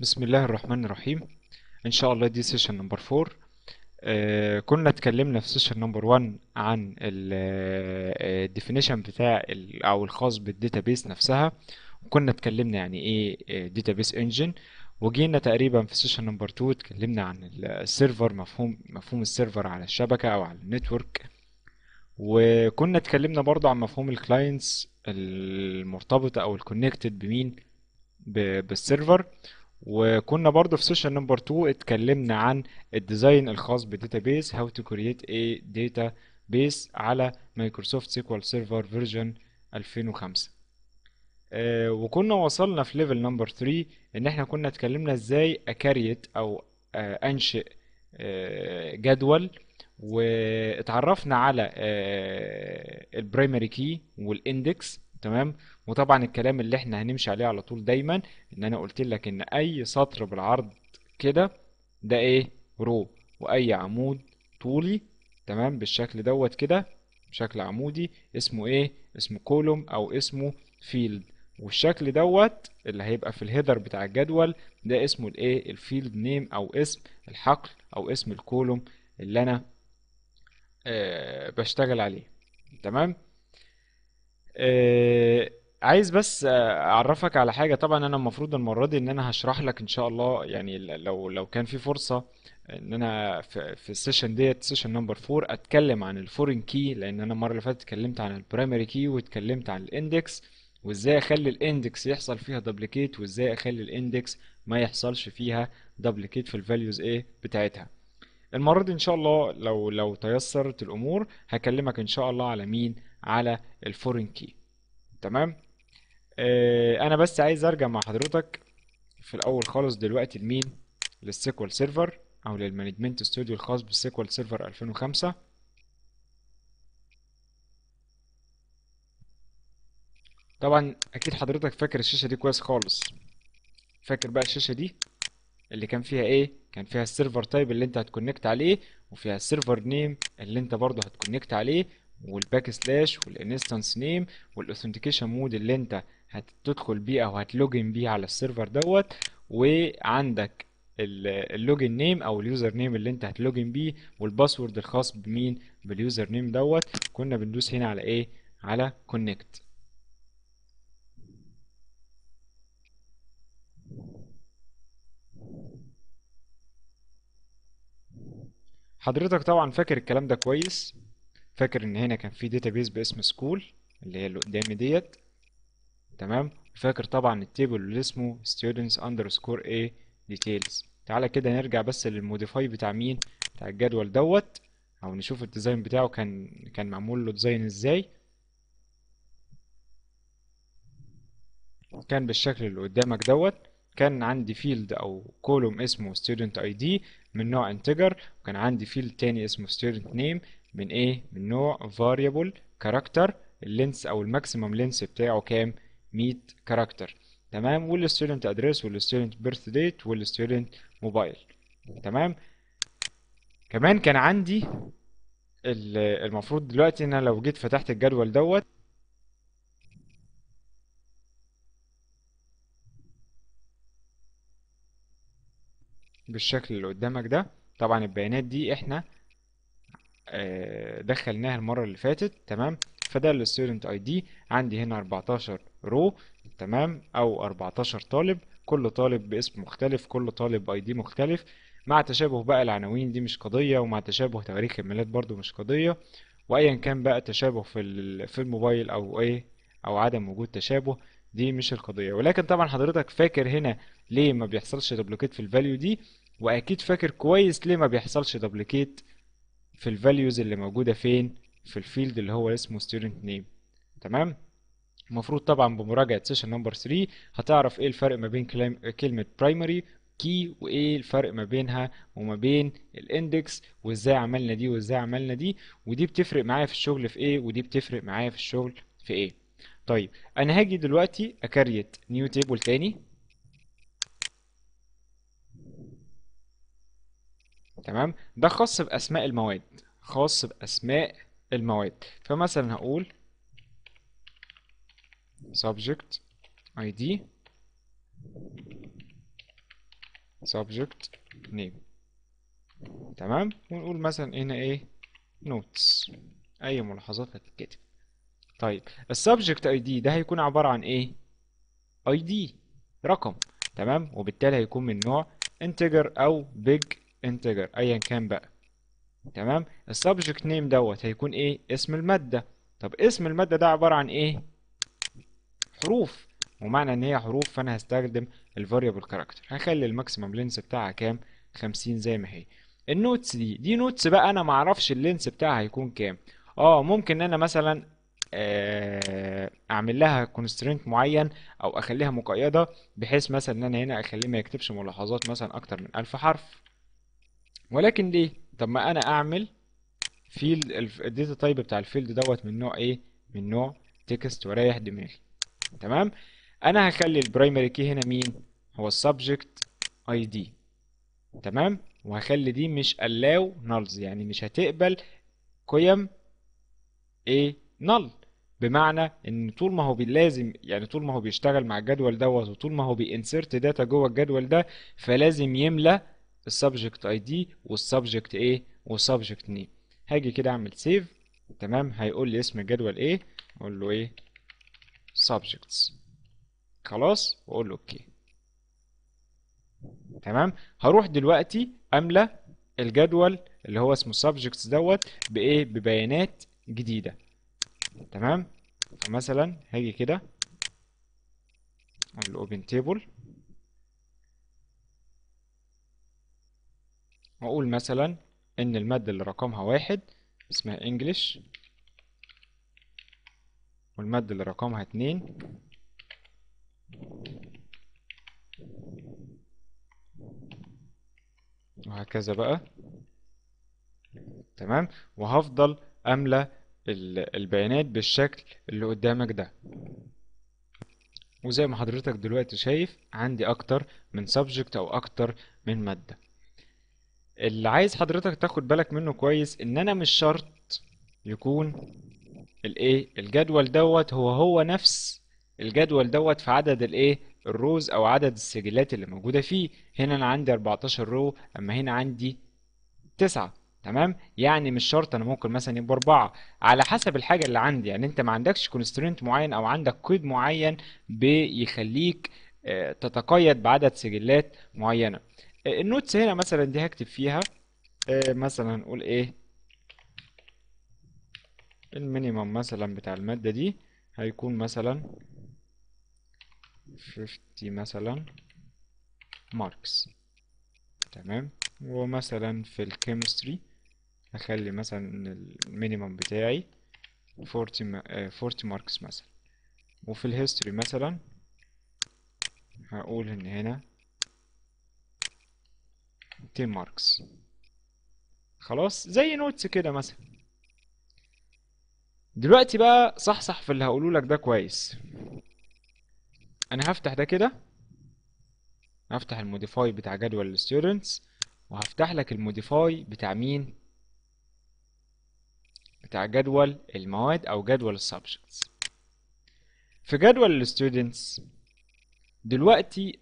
بسم الله الرحمن الرحيم ان شاء الله دي سيشن نمبر 4 آه كنا اتكلمنا في سيشن نمبر 1 عن الديفينيشن آه، بتاع او الخاص بالداتابيس نفسها وكنا اتكلمنا يعني ايه داتابيس آه، انجن وجينا تقريبا في سيشن نمبر 2 اتكلمنا عن السيرفر مفهوم مفهوم السيرفر على الشبكه او على النتورك وكنا اتكلمنا برضه عن مفهوم الكلاينتس المرتبطه او الكونكتد بمين بالسيرفر وكنا برضو في سيشن نمبر 2 اتكلمنا عن الديزاين الخاص بالداتابيس هاو تو كرييت اي داتا بيس على مايكروسوفت سيكوال سيرفر فيرجن 2005 آه وكنا وصلنا في ليفل نمبر 3 ان احنا كنا اتكلمنا ازاي اكريت او آه انشئ آه جدول واتعرفنا على البرايمري كي والاندكس تمام وطبعا الكلام اللي احنا هنمشي عليه على طول دايما ان انا قلت لك ان اي سطر بالعرض كده ده ايه رو واي عمود طولي تمام بالشكل دوت كده بشكل عمودي اسمه ايه اسمه كولوم او اسمه فيلد والشكل دوت اللي هيبقى في الهيدر بتاع الجدول ده اسمه الايه الفيلد نيم او اسم الحقل او اسم الكولوم اللي انا آه بشتغل عليه تمام آه عايز بس آه، اعرفك على حاجه طبعا انا المفروض المره دي ان انا هشرح لك ان شاء الله يعني لو لو كان في فرصه ان انا في, في السيشن ديت سيشن نمبر 4 اتكلم عن الفورين كي لان انا المره اللي فاتت اتكلمت عن البرايمري كي واتكلمت عن الاندكس وازاي اخلي الاندكس يحصل فيها دبليكيت وازاي اخلي الاندكس ما يحصلش فيها دبليكيت في الفاليوز ايه بتاعتها المره دي ان شاء الله لو لو تيسرت الامور هكلمك ان شاء الله على مين على الفورين كي تمام آه، انا بس عايز ارجع مع حضرتك في الاول خالص دلوقتي لمين للسيكوال سيرفر او للمانجمنت ستوديو الخاص بالسيكوال سيرفر 2005 طبعا اكيد حضرتك فاكر الشاشه دي كويس خالص فاكر بقى الشاشه دي اللي كان فيها ايه كان فيها السيرفر تايب اللي انت هتكونكت عليه وفيها السيرفر نيم اللي انت برضه هتكونكت عليه والباك سلاش والانستنس نيم والاوثنتيكيشن مود اللي انت هتدخل بيه او هتلوجن بيه على السيرفر دوت وعندك اللوجن نيم او اليوزر نيم اللي انت هتلوجن بيه والباسورد الخاص بمين باليوزر نيم دوت كنا بندوس هنا على ايه على كونكت حضرتك طبعا فاكر الكلام ده كويس فاكر ان هنا كان في داتابيز باسم سكول اللي هي اللي قدامي ديت تمام فاكر طبعا التيبل اللي اسمه students underscore a details تعالى كده نرجع بس للموديفاي بتاع مين بتاع الجدول دوت او نشوف الديزاين بتاعه كان كان معمول له ديزاين ازاي كان بالشكل اللي قدامك دوت كان عندي فيلد او كولوم اسمه student id من نوع integer وكان عندي فيلد تاني اسمه student name من ايه من نوع variable character اللينس او الماكسيمم لينس بتاعه كام 100 كاركتر تمام والستودنت ادريس والستودنت بيرث ديت والستودنت موبايل تمام كمان كان عندي المفروض دلوقتي ان انا لو جيت فتحت الجدول دوت بالشكل اللي قدامك ده طبعا البيانات دي احنا آه، دخلناها المره اللي فاتت تمام فده الستودنت اي دي عندي هنا 14 رو تمام او 14 طالب كل طالب باسم مختلف كل طالب اي دي مختلف مع تشابه بقى العناوين دي مش قضيه ومع تشابه تواريخ الميلاد برده مش قضيه وايا كان بقى تشابه في في الموبايل او ايه او عدم وجود تشابه دي مش القضيه ولكن طبعا حضرتك فاكر هنا ليه ما بيحصلش دبليكيت في الفاليو دي واكيد فاكر كويس ليه ما بيحصلش دبليكيت في الفاليوز اللي موجوده فين في الفيلد اللي هو اسمه student name تمام المفروض طبعا بمراجعه سيشن نمبر 3 هتعرف ايه الفرق ما بين كلمه برايمري كي وايه الفرق ما بينها وما بين الاندكس وازاي عملنا دي وازاي عملنا دي ودي بتفرق معايا في الشغل في ايه ودي بتفرق معايا في الشغل في ايه طيب انا هاجي دلوقتي اكريت نيو تيبل تاني تمام ده خاص باسماء المواد خاص باسماء المواد فمثلا هقول subject id subject name تمام ونقول مثلا هنا ايه notes اي ملاحظات هتتكتب طيب السبجكت اي دي ده هيكون عباره عن ايه اي دي رقم تمام وبالتالي هيكون من نوع انتجر او بيج انتجر ايا كان بقى تمام السبجكت نيم دوت هيكون ايه اسم الماده طب اسم الماده ده عباره عن ايه حروف ومعنى ان هي حروف فانا هستخدم الفاريبل كاركتر هخلي الماكسيمم لينس بتاعها كام 50 زي ما هي النوتس دي دي نوتس بقى انا ما اعرفش اللينس بتاعها هيكون كام اه ممكن ان انا مثلا آه، اعمل لها كونسترينت معين او اخليها مقيده بحيث مثلا ان انا هنا اخليه ما يكتبش ملاحظات مثلا اكتر من 1000 حرف ولكن ليه طب ما انا اعمل فيلد الداتا تايب بتاع الفيلد دوت من نوع ايه من نوع تكست واريح دماغي تمام انا هخلي البرايمري كي هنا مين هو السبجكت اي دي تمام وهخلي دي مش allow نلز يعني مش هتقبل قيم ايه null بمعنى ان طول ما هو لازم يعني طول ما هو بيشتغل مع الجدول دوت وطول ما هو بينسرت داتا جوه الجدول ده فلازم يملى السبجكت اي دي والسبجكت ايه والسبجكت نيم هاجي كده اعمل سيف تمام هيقول لي اسم الجدول ايه اقول له ايه subjects خلاص واقول اوكي تمام هروح دلوقتي املى الجدول اللي هو اسمه subjects دوت بايه ببيانات جديده تمام فمثلا هاجي كده اعمل اوبن تيبل واقول مثلا ان الماده اللي رقمها واحد اسمها انجلش والمادة اللي رقمها اتنين وهكذا بقى تمام وهفضل أملى البيانات بالشكل اللي قدامك ده وزي ما حضرتك دلوقتي شايف عندي أكتر من سبجكت أو أكتر من مادة اللي عايز حضرتك تاخد بالك منه كويس إن أنا مش شرط يكون الايه الجدول دوت هو هو نفس الجدول دوت في عدد الايه الروز او عدد السجلات اللي موجوده فيه هنا انا عندي 14 رو اما هنا عندي 9 تمام يعني مش شرط انا ممكن مثلا يبقى اربعه على حسب الحاجه اللي عندي يعني انت ما عندكش كونسترينت معين او عندك قيد معين بيخليك آه، تتقيد بعدد سجلات معينه آه، النوتس هنا مثلا دي هكتب فيها آه، مثلا نقول ايه المينيمم مثلا بتاع المادة دي هيكون مثلا 50 مثلا ماركس تمام ومثلا في الكيمستري اخلي مثلا المينيمم بتاعي 40 ماركس آه، مثلا وفي الهيستوري مثلا هقول ان هنا 10 ماركس خلاص زي نوتس كده مثلا دلوقتي بقى صحصح في اللي هقوله لك ده كويس انا هفتح ده كده هفتح الموديفاي بتاع جدول الستودنتس وهفتح لك الموديفاي بتاع مين بتاع جدول المواد او جدول السبجكتس في جدول الستودنتس دلوقتي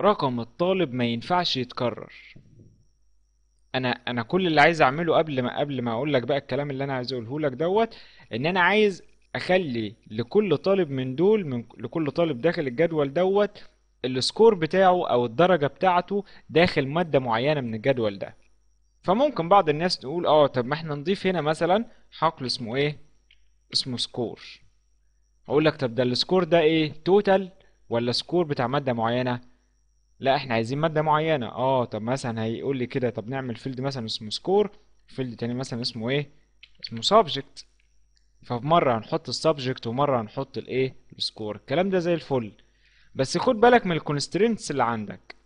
رقم الطالب ما ينفعش يتكرر انا انا كل اللي عايز اعمله قبل ما قبل ما اقول لك بقى الكلام اللي انا عايز اقوله لك دوت ان انا عايز اخلي لكل طالب من دول من لكل طالب داخل الجدول دوت السكور بتاعه او الدرجه بتاعته داخل ماده معينه من الجدول ده فممكن بعض الناس تقول اه طب ما احنا نضيف هنا مثلا حقل اسمه ايه اسمه سكور اقول لك طب ده السكور ده ايه توتال ولا سكور بتاع ماده معينه لا احنا عايزين ماده معينه اه طب مثلا هيقول لي كده طب نعمل فيلد مثلا اسمه سكور فيلد تاني مثلا اسمه ايه اسمه سبجكت فمره هنحط السبجكت ومره هنحط الايه السكور الكلام ده زي الفل بس خد بالك من الكونسترينتس اللي عندك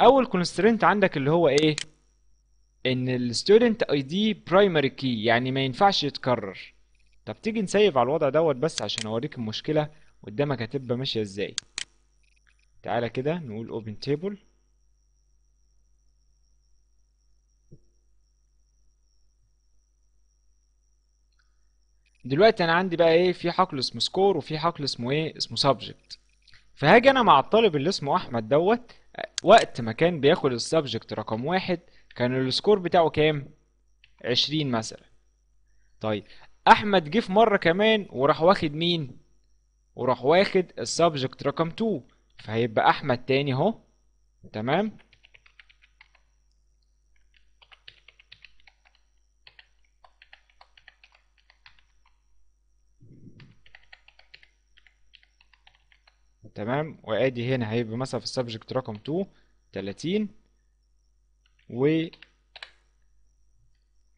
اول كونسترينت عندك اللي هو ايه ان الستودنت اي دي برايمري كي يعني ما ينفعش يتكرر طب تيجي نسيب على الوضع دوت بس عشان اوريك المشكله قدامك هتبقى ماشيه ازاي تعالى كده نقول اوبن تيبل دلوقتي انا عندي بقى ايه في حقل اسمه سكور وفي حقل اسمه ايه اسمه سبجكت فهاجي انا مع الطالب اللي اسمه احمد دوت وقت ما كان بياخد السبجكت رقم واحد كان السكور بتاعه كام عشرين مثلا طيب احمد جه في مره كمان وراح واخد مين وراح واخد السبجكت رقم 2 فهيبقى احمد تاني اهو تمام تمام وادي هنا هيبقى مثلا في السبجكت رقم 2 30 و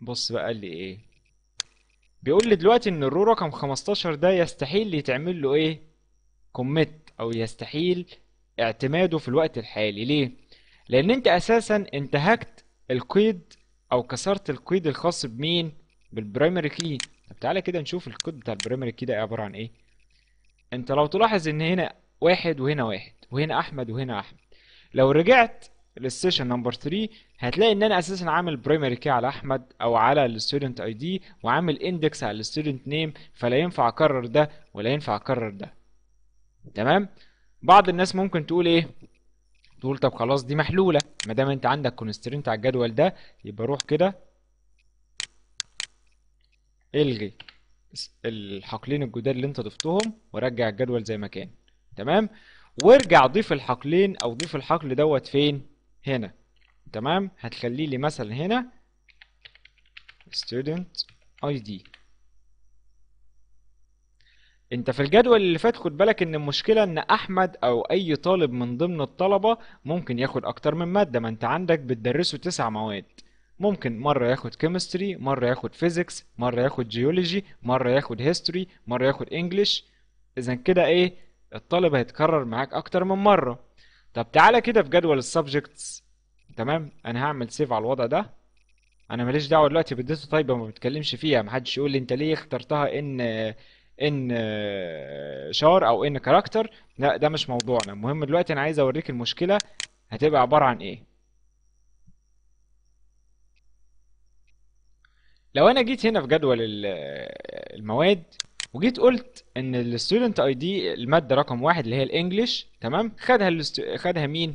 بص بقى قال لي ايه بيقول لي دلوقتي ان الرو رقم 15 ده يستحيل يتعمل له ايه كوميت او يستحيل اعتماده في الوقت الحالي ليه لان انت اساسا انتهكت القيد او كسرت القيد الخاص بمين بالبرايمري كي طب تعالى كده نشوف الكود بتاع البرايمري كي ده عباره عن ايه انت لو تلاحظ ان هنا واحد وهنا واحد وهنا احمد وهنا احمد لو رجعت للسيشن نمبر 3 هتلاقي ان انا اساسا عامل برايمري كي على احمد او على الستودنت اي دي وعامل اندكس على الستودنت نيم فلا ينفع اكرر ده ولا ينفع اكرر ده تمام بعض الناس ممكن تقول ايه تقول طب خلاص دي محلوله ما دام انت عندك كونسترينت على الجدول ده يبقى روح كده الغي الحقلين الجداد اللي انت ضفتهم ورجع الجدول زي ما كان تمام وارجع ضيف الحقلين او ضيف الحقل دوت فين هنا تمام هتخليه لي مثلا هنا student id انت في الجدول اللي فات خد بالك ان المشكله ان احمد او اي طالب من ضمن الطلبه ممكن ياخد اكتر من ماده ما انت عندك بتدرسه تسع مواد ممكن مرة ياخد كيمستري مرة ياخد فيزيكس مرة ياخد جيولوجي مرة ياخد هيستوري مرة ياخد انجلش اذا كده ايه الطالب هيتكرر معاك اكتر من مره طب تعالى كده في جدول السبجكتس تمام انا هعمل سيف على الوضع ده انا ماليش دعوه دلوقتي بالداتا طيب ما بتكلمش فيها محدش يقول لي انت ليه اخترتها ان ان شار او ان كاركتر لا ده مش موضوعنا المهم دلوقتي انا عايز اوريك المشكله هتبقى عباره عن ايه لو انا جيت هنا في جدول المواد وجيت قلت ان الستودنت اي دي الماده رقم واحد اللي هي الانجليش تمام خدها الستو... خدها مين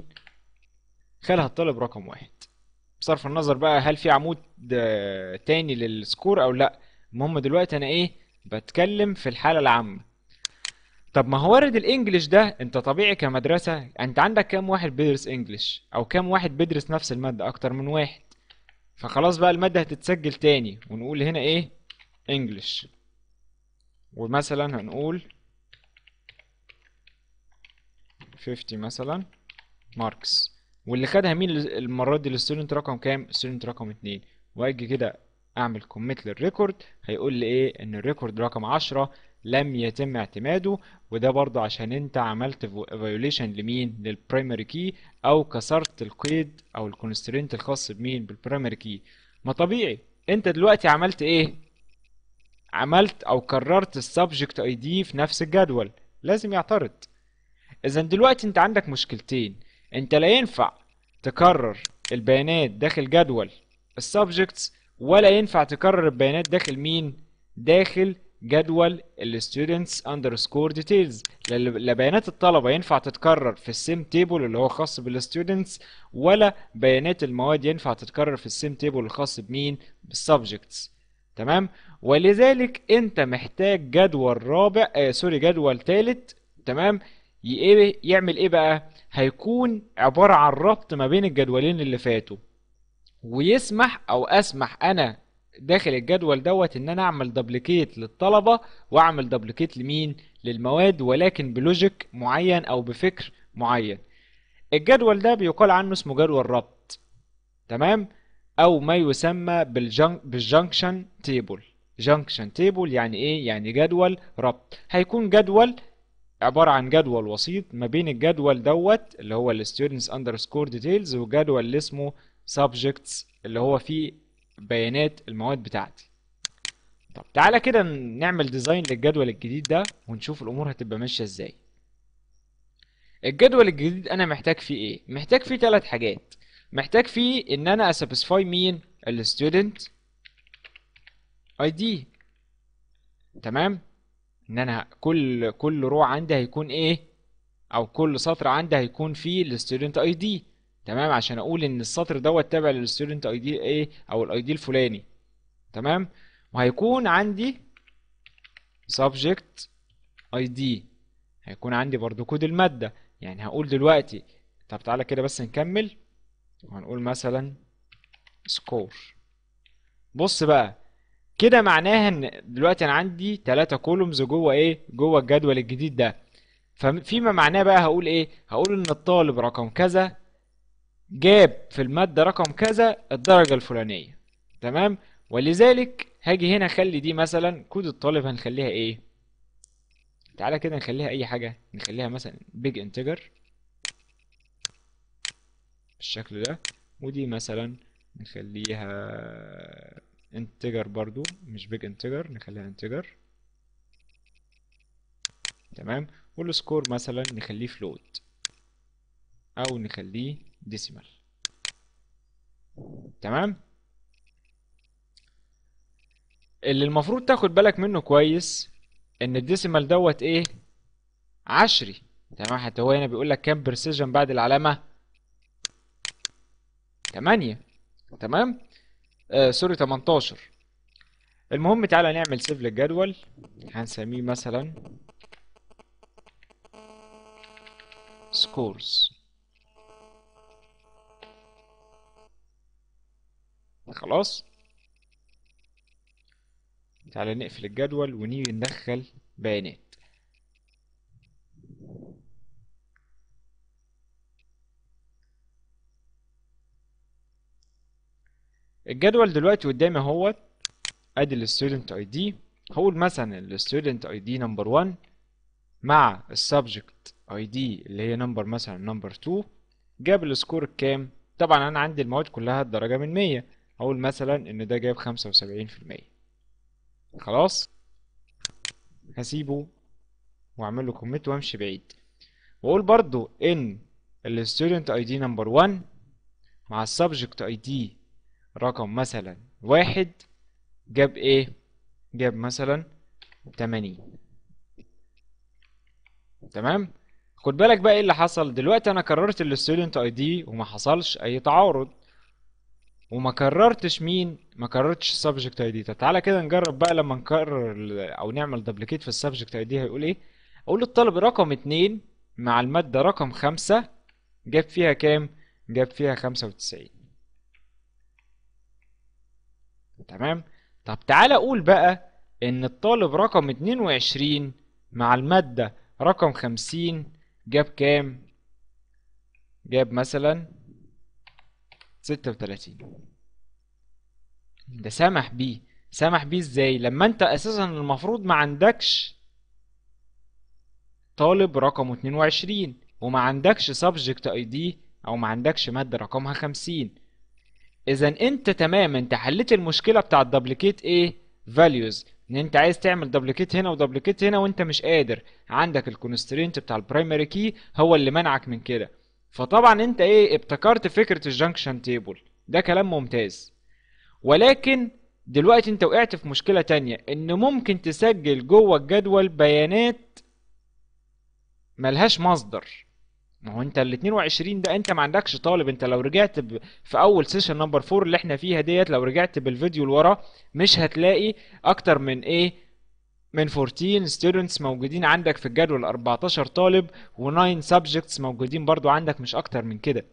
خدها الطالب رقم واحد بصرف النظر بقى هل في عمود آه، تاني للسكور او لا المهم دلوقتي انا ايه بتكلم في الحاله العامه طب ما هو وارد الانجليش ده انت طبيعي كمدرسه انت عندك كام واحد بيدرس انجليش او كام واحد بيدرس نفس الماده اكتر من واحد فخلاص بقى الماده هتتسجل تاني ونقول هنا ايه انجليش ومثلا هنقول 50 مثلا ماركس واللي خدها مين المره دي للستودنت رقم كام الستودنت رقم 2 واجي كده اعمل كوميت للريكورد هيقول لي ايه ان الريكورد رقم 10 لم يتم اعتماده وده برضه عشان انت عملت فيوليشن لمين للبرايمري كي او كسرت القيد او الكونسترينت الخاص بمين بالبرايمري كي ما طبيعي انت دلوقتي عملت ايه عملت أو كررت السبجكت اي دي في نفس الجدول لازم يعترض إذا دلوقتي أنت عندك مشكلتين أنت لا ينفع تكرر البيانات داخل جدول السبجكتس ولا ينفع تكرر البيانات داخل مين؟ داخل جدول students underscore details لبيانات الطلبة ينفع تتكرر في السيم تيبل اللي هو خاص بالستودنتس ولا بيانات المواد ينفع تتكرر في السيم تيبل الخاص بمين بالسبجكتس تمام ولذلك انت محتاج جدول رابع آه سوري جدول ثالث تمام ايه يعمل ايه بقى هيكون عبارة عن ربط ما بين الجدولين اللي فاتوا ويسمح او اسمح انا داخل الجدول دوت ان انا اعمل دبليكيت للطلبة واعمل دبليكيت لمين للمواد ولكن بلوجيك معين او بفكر معين الجدول ده بيقال عنه اسمه جدول ربط تمام او ما يسمى بالجنكشن تيبل جانكشن تيبل يعني ايه يعني جدول ربط هيكون جدول عبارة عن جدول وسيط ما بين الجدول دوت اللي هو الستودنتس اندرسكور ديتيلز وجدول اللي اسمه subjects اللي هو فيه بيانات المواد بتاعتي طب تعالى كده نعمل ديزاين للجدول الجديد ده ونشوف الامور هتبقى ماشيه ازاي الجدول الجديد انا محتاج فيه ايه محتاج فيه ثلاث حاجات محتاج فيه ان انا اسابسفاي مين الستودنت اي دي تمام ان انا كل كل رو عندي هيكون ايه او كل سطر عندي هيكون فيه الستودنت اي دي تمام عشان اقول ان السطر دوت تابع للستودنت اي دي ايه او الاي دي الفلاني تمام وهيكون عندي اي دي هيكون عندي برضو كود المادة يعني هقول دلوقتي طب تعالى كده بس نكمل وهنقول مثلا سكور بص بقى كده معناها ان دلوقتي انا عندي تلاتة كولومز جوه ايه جوه الجدول الجديد ده ففيما معناه بقى هقول ايه هقول ان الطالب رقم كذا جاب في الماده رقم كذا الدرجه الفلانيه تمام ولذلك هاجي هنا اخلي دي مثلا كود الطالب هنخليها ايه تعالى كده نخليها اي حاجه نخليها مثلا بيج انتجر بالشكل ده ودي مثلا نخليها انتجر برضو مش بيج انتجر نخليها انتجر تمام والسكور مثلا نخليه فلوت او نخليه ديسيمال تمام اللي المفروض تاخد بالك منه كويس ان الديسيمال دوت ايه عشري تمام حتى هو هنا بيقول لك كام برسيجن بعد العلامه 8 تمام آه سوري 18 المهم تعالى نعمل سيف للجدول هنسميه مثلا سكورز خلاص تعالى نقفل الجدول ونيجي ندخل بيانات الجدول دلوقتي قدامي اهوت ادي الستودنت اي دي هقول مثلا الستودنت اي دي نمبر 1 مع السبجكت اي دي اللي هي نمبر مثلا نمبر 2 جاب السكور الكام طبعا انا عندي المواد كلها الدرجه من 100 هقول مثلا ان ده جاب 75% خلاص هسيبه واعمل له كوميت وامشي بعيد واقول برضو ان الستودنت اي دي نمبر 1 مع السبجكت اي دي رقم مثلا واحد جاب ايه جاب مثلا تمانين تمام خد بالك بقى ايه اللي حصل دلوقتي انا كررت الستودنت اي دي وما حصلش اي تعارض وما كررتش مين ما كررتش السبجكت اي دي تعالى كده نجرب بقى لما نكرر او نعمل دبليكيت في السبجكت اي دي هيقول ايه اقول للطالب رقم اتنين مع المادة رقم خمسة جاب فيها كام جاب فيها خمسة وتسعين تمام طب تعالى اقول بقى ان الطالب رقم 22 مع المادة رقم 50 جاب كام جاب مثلا 36 ده سمح بيه سمح بيه ازاي لما انت اساسا المفروض ما عندكش طالب رقم 22 وما عندكش سبجكت اي دي او ما عندكش ماده رقمها 50 اذا انت تمام انت حليت المشكله بتاعت دبليكيت ايه فاليوز ان انت عايز تعمل دبليكيت هنا ودبليكيت هنا وانت مش قادر عندك الكونسترينت بتاع البرايمري كي هو اللي منعك من كده فطبعا انت ايه ابتكرت فكره الجنكشن تيبل ده كلام ممتاز ولكن دلوقتي انت وقعت في مشكله تانية ان ممكن تسجل جوه الجدول بيانات ملهاش مصدر ما هو انت ال 22 ده انت ما عندكش طالب انت لو رجعت ب... في اول سيشن نمبر 4 اللي احنا فيها ديت لو رجعت بالفيديو لورا مش هتلاقي اكتر من ايه من 14 ستودنتس موجودين عندك في الجدول 14 طالب و9 سبجكتس موجودين برضو عندك مش اكتر من كده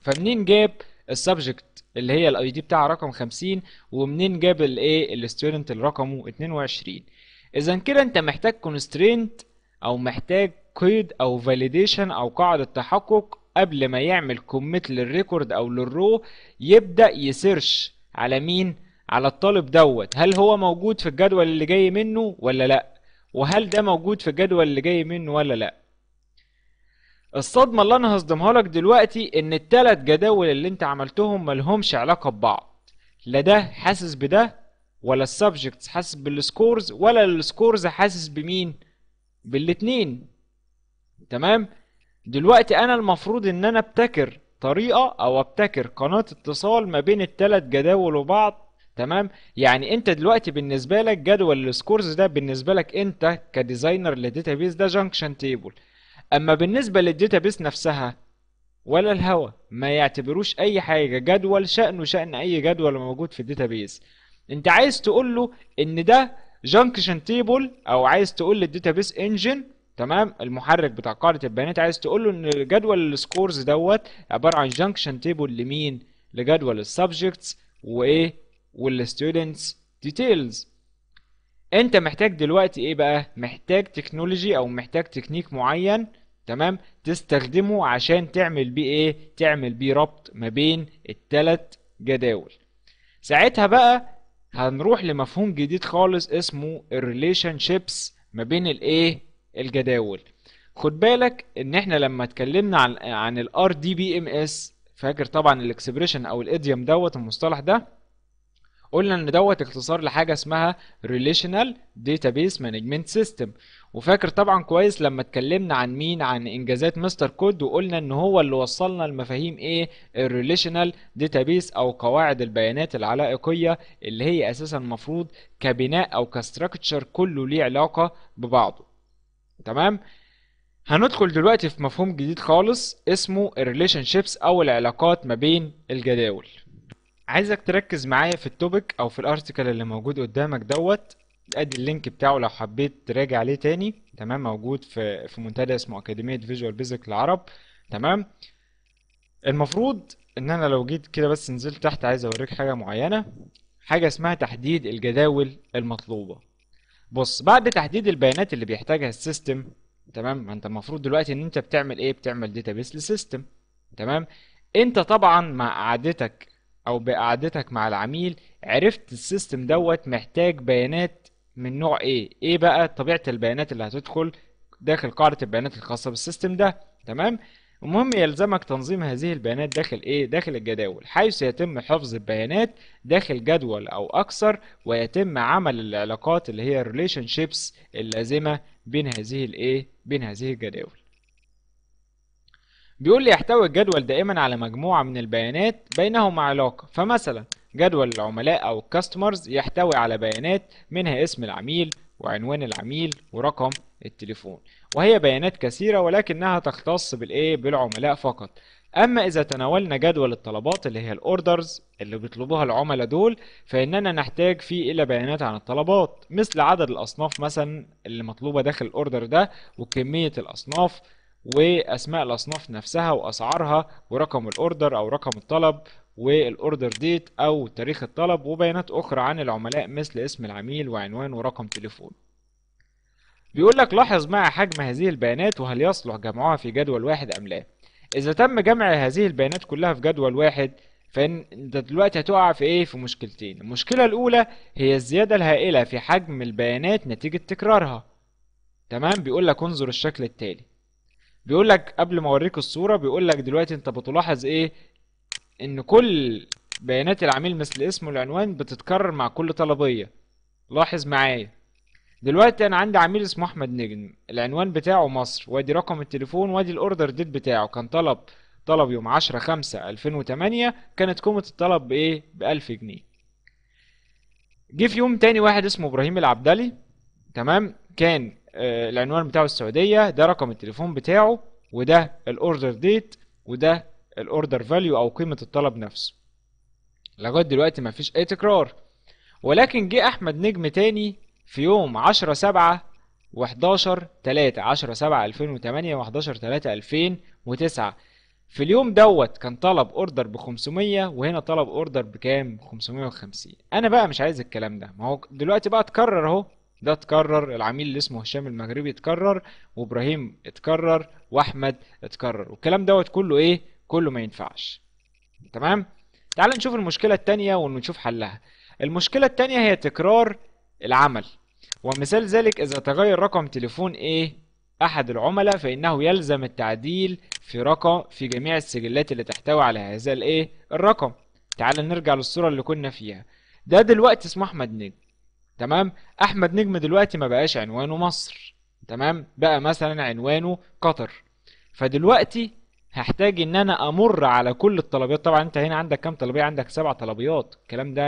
فمنين جاب السبجكت اللي هي الاي دي بتاعها رقم 50 ومنين جاب الايه الستودنت اللي رقمه 22 اذا كده انت محتاج كونسترينت او محتاج قيد او فاليديشن او قاعده تحقق قبل ما يعمل كوميت للريكورد او للرو يبدا يسيرش على مين على الطالب دوت هل هو موجود في الجدول اللي جاي منه ولا لا وهل ده موجود في الجدول اللي جاي منه ولا لا الصدمه اللي انا هصدمها لك دلوقتي ان التلات جداول اللي انت عملتهم ملهمش علاقه ببعض لا ده حاسس بده ولا السبجكتس حاسس بالسكورز ولا السكورز حاسس بمين بالاتنين تمام دلوقتي انا المفروض ان انا ابتكر طريقه او ابتكر قناه اتصال ما بين الثلاث جداول وبعض تمام يعني انت دلوقتي بالنسبه لك جدول السكورز ده بالنسبه لك انت كديزاينر للداتابيس ده جانكشن تيبل اما بالنسبه للداتابيس نفسها ولا الهوا ما يعتبروش اي حاجه جدول شانه شان اي جدول موجود في الداتابيس انت عايز تقول له ان ده جانكشن تيبل او عايز تقول للداتابيس انجن تمام المحرك بتاع قاعده البيانات عايز تقول له ان جدول السكورز دوت عباره عن جانكشن تيبل لمين لجدول السبجكتس وايه والستودنتس ديتيلز انت محتاج دلوقتي ايه بقى محتاج تكنولوجي او محتاج تكنيك معين تمام تستخدمه عشان تعمل بيه ايه تعمل بيه ربط ما بين التلات جداول ساعتها بقى هنروح لمفهوم جديد خالص اسمه الريليشن شيبس ما بين الايه الجداول خد بالك ان احنا لما اتكلمنا عن عن الار دي بي ام اس فاكر طبعا الاكسبريشن او الايديوم دوت المصطلح ده قلنا ان دوت اختصار لحاجه اسمها ريليشنال داتابيس مانجمنت سيستم وفاكر طبعا كويس لما اتكلمنا عن مين عن انجازات مستر كود وقلنا ان هو اللي وصلنا لمفاهيم ايه الريليشنال داتابيس او قواعد البيانات العلائقيه اللي هي اساسا المفروض كبناء او كاستراكشر كله ليه علاقه ببعضه تمام هندخل دلوقتي في مفهوم جديد خالص اسمه الريليشن شيبس او العلاقات ما بين الجداول عايزك تركز معايا في التوبيك او في الارتكل اللي موجود قدامك دوت ادي اللينك بتاعه لو حبيت تراجع عليه تاني تمام موجود في في منتدى اسمه اكاديميه فيجوال بيزك العرب تمام المفروض ان انا لو جيت كده بس نزلت تحت عايز اوريك حاجه معينه حاجه اسمها تحديد الجداول المطلوبه بص بعد تحديد البيانات اللي بيحتاجها السيستم تمام ما انت المفروض دلوقتي ان انت بتعمل ايه بتعمل داتابيس لسيستم تمام انت طبعا مع قعدتك او بقعدتك مع العميل عرفت السيستم دوت محتاج بيانات من نوع ايه ايه بقى طبيعه البيانات اللي هتدخل داخل قاعده البيانات الخاصه بالسيستم ده تمام المهم يلزمك تنظيم هذه البيانات داخل ايه داخل الجداول حيث يتم حفظ البيانات داخل جدول او اكثر ويتم عمل العلاقات اللي هي الريليشن شيبس اللازمه بين هذه الايه بين هذه الجداول بيقول لي يحتوي الجدول دائما على مجموعه من البيانات بينهم علاقه فمثلا جدول العملاء او الكاستمرز يحتوي على بيانات منها اسم العميل وعنوان العميل ورقم التليفون وهي بيانات كثيرة ولكنها تختص بالايه بالعملاء فقط اما اذا تناولنا جدول الطلبات اللي هي الاوردرز اللي بيطلبوها العملاء دول فاننا نحتاج فيه الى بيانات عن الطلبات مثل عدد الاصناف مثلا اللي مطلوبة داخل الاوردر ده وكمية الاصناف واسماء الاصناف نفسها واسعارها ورقم الاوردر او رقم الطلب والاوردر ديت او تاريخ الطلب وبيانات اخرى عن العملاء مثل اسم العميل وعنوان ورقم تليفون بيقول لك لاحظ مع حجم هذه البيانات وهل يصلح جمعها في جدول واحد أم لا إذا تم جمع هذه البيانات كلها في جدول واحد فانت دلوقتي هتقع في ايه في مشكلتين المشكله الاولى هي الزياده الهائله في حجم البيانات نتيجه تكرارها تمام بيقول لك انظر الشكل التالي بيقول لك قبل ما اوريك الصوره بيقول لك دلوقتي انت بتلاحظ ايه ان كل بيانات العميل مثل اسمه والعنوان بتتكرر مع كل طلبيه لاحظ معايا دلوقتي انا عندي عميل اسمه احمد نجم العنوان بتاعه مصر وادي رقم التليفون وادي الاوردر ديت بتاعه كان طلب طلب يوم 10 5 2008 كانت قيمة الطلب بايه ب 1000 جنيه جه في يوم تاني واحد اسمه ابراهيم العبدلي تمام كان آه العنوان بتاعه السعودية ده رقم التليفون بتاعه وده الاوردر ديت وده الاوردر فاليو او قيمة الطلب نفسه لغاية دلوقتي مفيش اي تكرار ولكن جه احمد نجم تاني في يوم 10 7 و11 3 10 7 2008 و11 3 2009 في اليوم دوت كان طلب اوردر ب 500 وهنا طلب اوردر بكام؟ ب 550 انا بقى مش عايز الكلام ده ما هو دلوقتي بقى اتكرر اهو ده اتكرر العميل اللي اسمه هشام المغربي اتكرر وابراهيم اتكرر واحمد اتكرر والكلام دوت كله ايه؟ كله ما ينفعش تمام؟ تعال نشوف المشكلة الثانيه ونشوف حلها المشكلة الثانيه هي تكرار العمل ومثال ذلك إذا تغير رقم تليفون A أحد العملاء فإنه يلزم التعديل في رقم في جميع السجلات اللي تحتوي على هذا الإيه الرقم تعال نرجع للصورة اللي كنا فيها ده دلوقتي اسمه أحمد نجم تمام أحمد نجم دلوقتي ما بقاش عنوانه مصر تمام بقى مثلا عنوانه قطر فدلوقتي هحتاج ان انا امر على كل الطلبيات طبعا انت هنا عندك كام طلبيه عندك سبع طلبيات الكلام ده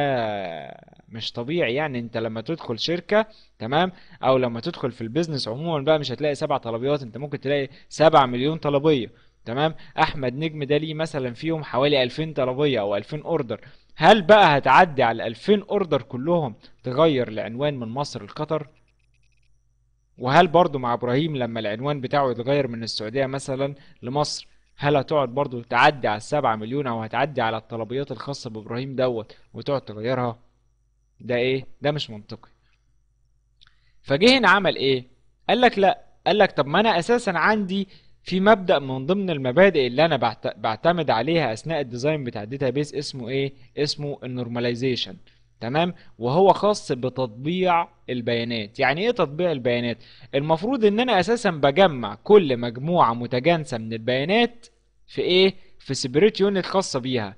مش طبيعي يعني انت لما تدخل شركه تمام او لما تدخل في البيزنس عموما بقى مش هتلاقي سبع طلبيات انت ممكن تلاقي سبع مليون طلبيه تمام احمد نجم ده ليه مثلا فيهم حوالي 2000 طلبيه او 2000 اوردر هل بقى هتعدي على 2000 اوردر كلهم تغير العنوان من مصر لقطر وهل برضو مع ابراهيم لما العنوان بتاعه يتغير من السعوديه مثلا لمصر هل هتقعد برضو تعدي على السبعة مليون او هتعدي على الطلبيات الخاصة بابراهيم دوت وتقعد تغيرها ده ايه ده مش منطقي فجه هنا عمل ايه قال لك لا قال لك طب ما انا اساسا عندي في مبدا من ضمن المبادئ اللي انا بعتمد عليها اثناء الديزاين بتاع الداتا بيس اسمه ايه اسمه النورماليزيشن تمام وهو خاص بتطبيع البيانات يعني ايه تطبيع البيانات المفروض ان انا اساسا بجمع كل مجموعه متجانسه من البيانات في ايه في سبريت يونت خاصه بيها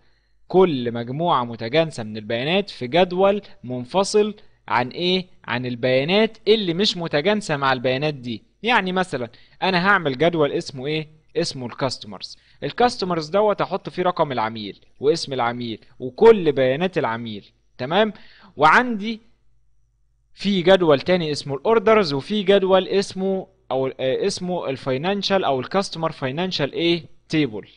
كل مجموعه متجانسه من البيانات في جدول منفصل عن ايه عن البيانات اللي مش متجانسه مع البيانات دي يعني مثلا انا هعمل جدول اسمه ايه اسمه الكاستمرز الكاستمرز دوت احط فيه رقم العميل واسم العميل وكل بيانات العميل تمام وعندي في جدول تاني اسمه الاوردرز وفي جدول اسمه او اسمه الفاينانشال او الكاستمر فاينانشال ايه تيبل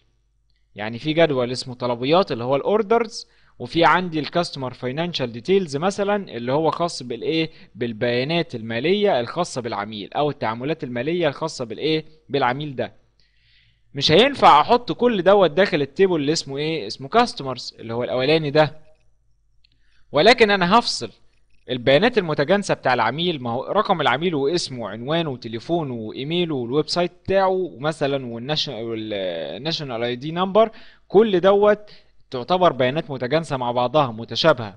يعني في جدول اسمه طلبيات اللي هو الاوردرز وفي عندي الكاستمر فاينانشال ديتيلز مثلا اللي هو خاص بالايه بالبيانات الماليه الخاصه بالعميل او التعاملات الماليه الخاصه بالايه بالعميل ده مش هينفع احط كل دوت داخل التيبل اللي اسمه ايه اسمه كاستمرز اللي هو الاولاني ده ولكن انا هفصل البيانات المتجانسه بتاع العميل ما هو رقم العميل واسمه وعنوانه وتليفونه وايميله والويب سايت بتاعه مثلا والناشونال اي دي نمبر كل دوت تعتبر بيانات متجانسه مع بعضها متشابهه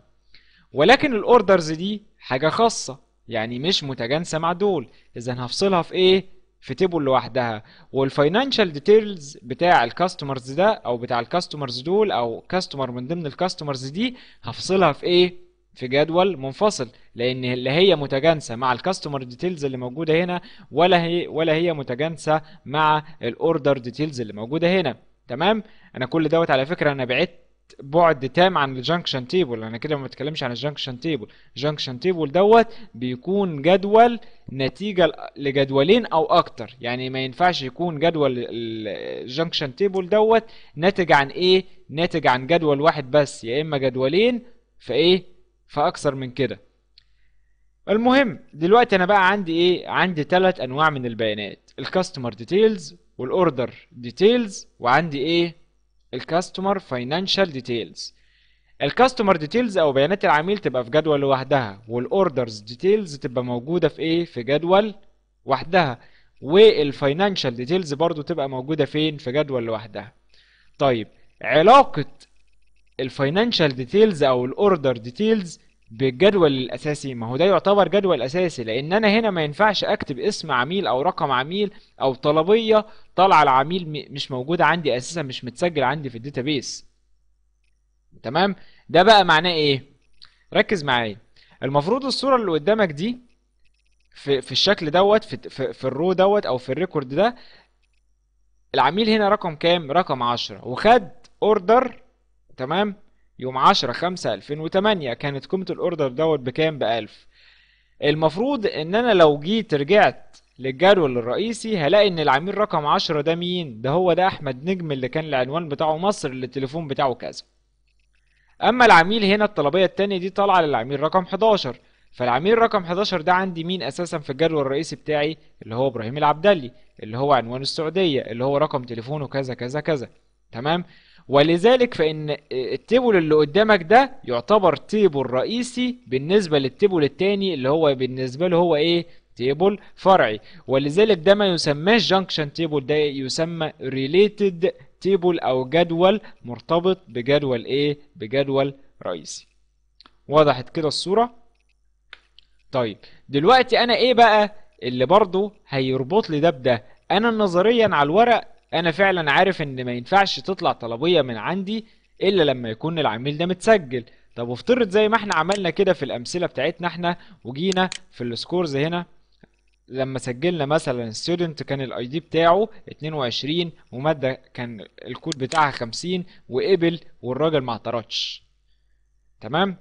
ولكن الاوردرز دي حاجه خاصه يعني مش متجانسه مع دول اذا هفصلها في ايه في تيبل لوحدها والفاينانشال ديتيلز بتاع الكاستمرز ده او بتاع الكاستمرز دول او كاستمر من ضمن الكاستمرز دي هفصلها في ايه في جدول منفصل لان لا هي متجانسه مع الكاستمر ديتيلز اللي موجوده هنا ولا هي ولا هي متجانسه مع الاوردر ديتيلز اللي موجوده هنا تمام انا كل دوت على فكره انا بعدت بعد تام عن الجنكشن تيبل انا كده ما بتكلمش عن الجنكشن تيبل الجنكشن تيبل دوت بيكون جدول نتيجه لجدولين او اكتر يعني ما ينفعش يكون جدول الجنكشن تيبل دوت ناتج عن ايه ناتج عن جدول واحد بس يا اما جدولين فايه فاكثر من كده المهم دلوقتي انا بقى عندي ايه عندي ثلاث انواع من البيانات الكاستمر ديتيلز والاوردر ديتيلز وعندي ايه الكاستمر فاينانشال ديتيلز الكاستمر ديتيلز او بيانات العميل تبقى في جدول لوحدها والاوردرز ديتيلز تبقى موجوده في ايه في جدول وحدها والفاينانشال ديتيلز برضو تبقى موجوده فين في جدول لوحدها طيب علاقه الفاينانشال ديتيلز او الاوردر ديتيلز بالجدول الاساسي ما هو ده يعتبر جدول اساسي لان انا هنا ما ينفعش اكتب اسم عميل او رقم عميل او طلبيه طالعه العميل مش موجوده عندي اساسا مش متسجل عندي في الداتابيس تمام ده بقى معناه ايه ركز معايا المفروض الصوره اللي قدامك دي في في الشكل دوت في, في الرو دوت او في الريكورد ده العميل هنا رقم كام رقم 10 وخد اوردر تمام يوم 10 5 2008 كانت قيمه الاوردر دوت بكام ب 1000 المفروض ان انا لو جيت رجعت للجدول الرئيسي هلاقي ان العميل رقم 10 ده مين ده هو ده احمد نجم اللي كان العنوان بتاعه مصر اللي التليفون بتاعه كذا اما العميل هنا الطلبيه التانية دي طالعه للعميل رقم 11 فالعميل رقم 11 ده عندي مين اساسا في الجدول الرئيسي بتاعي اللي هو ابراهيم العبدلي اللي هو عنوان السعوديه اللي هو رقم تليفونه كذا كذا كذا تمام ولذلك فإن التيبل اللي قدامك ده يعتبر تيبل رئيسي بالنسبة للتيبل التاني اللي هو بالنسبة له هو إيه تيبل فرعي ولذلك ده ما يسماش جانكشن تيبل ده يسمى ريليتد تيبل أو جدول مرتبط بجدول إيه بجدول رئيسي وضحت كده الصورة طيب دلوقتي أنا إيه بقى اللي برضو هيربط لي ده بده أنا نظريا على الورق انا فعلا عارف ان ما ينفعش تطلع طلبيه من عندي الا لما يكون العميل ده متسجل طب وافترض زي ما احنا عملنا كده في الامثله بتاعتنا احنا وجينا في السكورز هنا لما سجلنا مثلا ستودنت كان الاي دي بتاعه 22 وماده كان الكود بتاعها 50 وقبل والراجل ما اعترضش تمام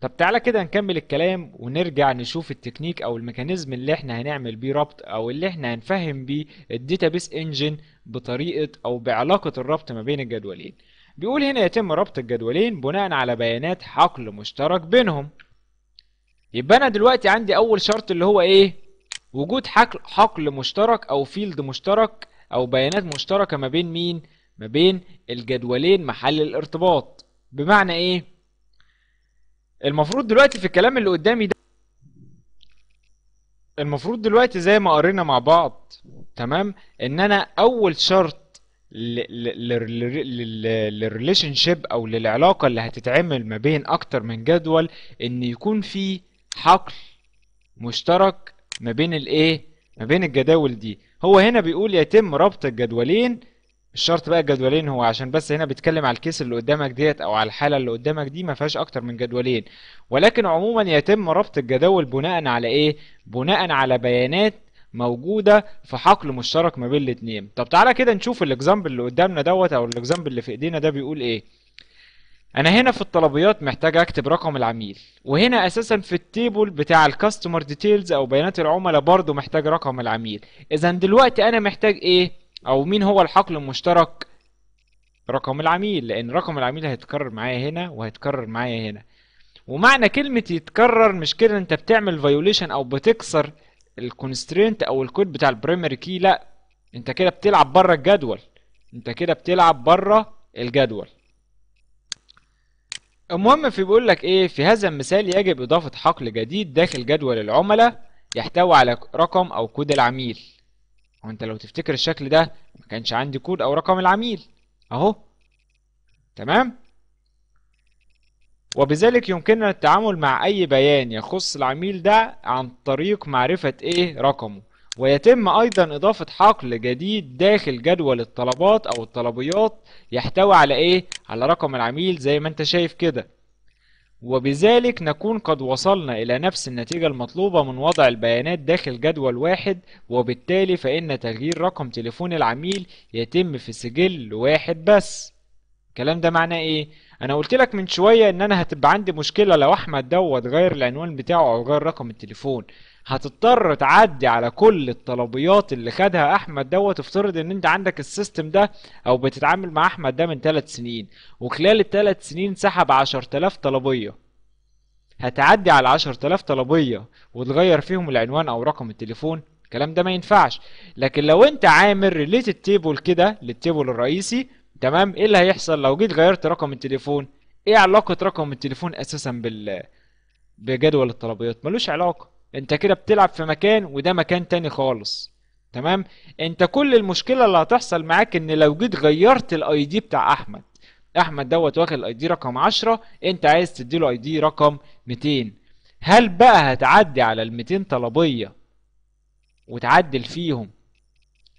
طب تعالى كده نكمل الكلام ونرجع نشوف التكنيك او الميكانيزم اللي احنا هنعمل بيه ربط او اللي احنا هنفهم بيه الداتابيس انجن بطريقه او بعلاقه الربط ما بين الجدولين بيقول هنا يتم ربط الجدولين بناء على بيانات حقل مشترك بينهم يبقى انا دلوقتي عندي اول شرط اللي هو ايه وجود حقل حقل مشترك او فيلد مشترك او بيانات مشتركه ما بين مين ما بين الجدولين محل الارتباط بمعنى ايه المفروض دلوقتي في الكلام اللي قدامي ده المفروض دلوقتي زي ما قرينا مع بعض تمام ان انا اول شرط للريليشن شيب او للعلاقه اللي هتتعمل ما بين اكتر من جدول ان يكون في حقل مشترك ما بين الايه ما بين الجداول دي هو هنا بيقول يتم ربط الجدولين الشرط بقى الجدولين هو عشان بس هنا بيتكلم على الكيس اللي قدامك ديت او على الحاله اللي قدامك دي ما فيهاش اكتر من جدولين ولكن عموما يتم ربط الجداول بناء على ايه بناء على بيانات موجوده في حقل مشترك ما بين الاثنين طب تعالى كده نشوف الاكزامبل اللي قدامنا دوت او الاكزامبل اللي في ايدينا ده بيقول ايه انا هنا في الطلبيات محتاج اكتب رقم العميل وهنا اساسا في التيبل بتاع الكاستمر ديتيلز او بيانات العملاء برضو محتاج رقم العميل اذا دلوقتي انا محتاج ايه او مين هو الحقل المشترك رقم العميل لان رقم العميل هيتكرر معايا هنا وهيتكرر معايا هنا ومعنى كلمة يتكرر مش كده انت بتعمل فيوليشن او بتكسر الكونسترينت او الكود بتاع البريمري كي لا انت كده بتلعب بره الجدول انت كده بتلعب بره الجدول المهم في بيقول لك ايه في هذا المثال يجب اضافة حقل جديد داخل جدول العملاء يحتوي على رقم او كود العميل وانت لو تفتكر الشكل ده ما كانش عندي كود او رقم العميل اهو تمام وبذلك يمكننا التعامل مع اي بيان يخص العميل ده عن طريق معرفة ايه رقمه ويتم ايضا اضافة حقل جديد داخل جدول الطلبات او الطلبيات يحتوي على ايه على رقم العميل زي ما انت شايف كده وبذلك نكون قد وصلنا إلى نفس النتيجة المطلوبة من وضع البيانات داخل جدول واحد وبالتالي فإن تغيير رقم تليفون العميل يتم في سجل واحد بس الكلام ده معناه إيه؟ أنا قلت لك من شوية إن أنا هتبقى عندي مشكلة لو أحمد دوت غير العنوان بتاعه أو غير رقم التليفون هتضطر تعدي على كل الطلبيات اللي خدها احمد دوت افترض ان انت عندك السيستم ده او بتتعامل مع احمد ده من 3 سنين وخلال الثلاث سنين سحب 10000 طلبيه هتعدي على 10000 طلبيه وتغير فيهم العنوان او رقم التليفون الكلام ده ما ينفعش لكن لو انت عامل ريليتد تيبل كده للتيبل الرئيسي تمام ايه اللي هيحصل لو جيت غيرت رقم التليفون ايه علاقه رقم التليفون اساسا بال بجدول الطلبيات ملوش علاقه انت كده بتلعب في مكان وده مكان تاني خالص تمام انت كل المشكله اللي هتحصل معاك ان لو جيت غيرت الاي دي بتاع احمد احمد دوت واخد الاي دي رقم 10 انت عايز تديله اي دي رقم 200 هل بقى هتعدي على ال 200 طلبيه وتعدل فيهم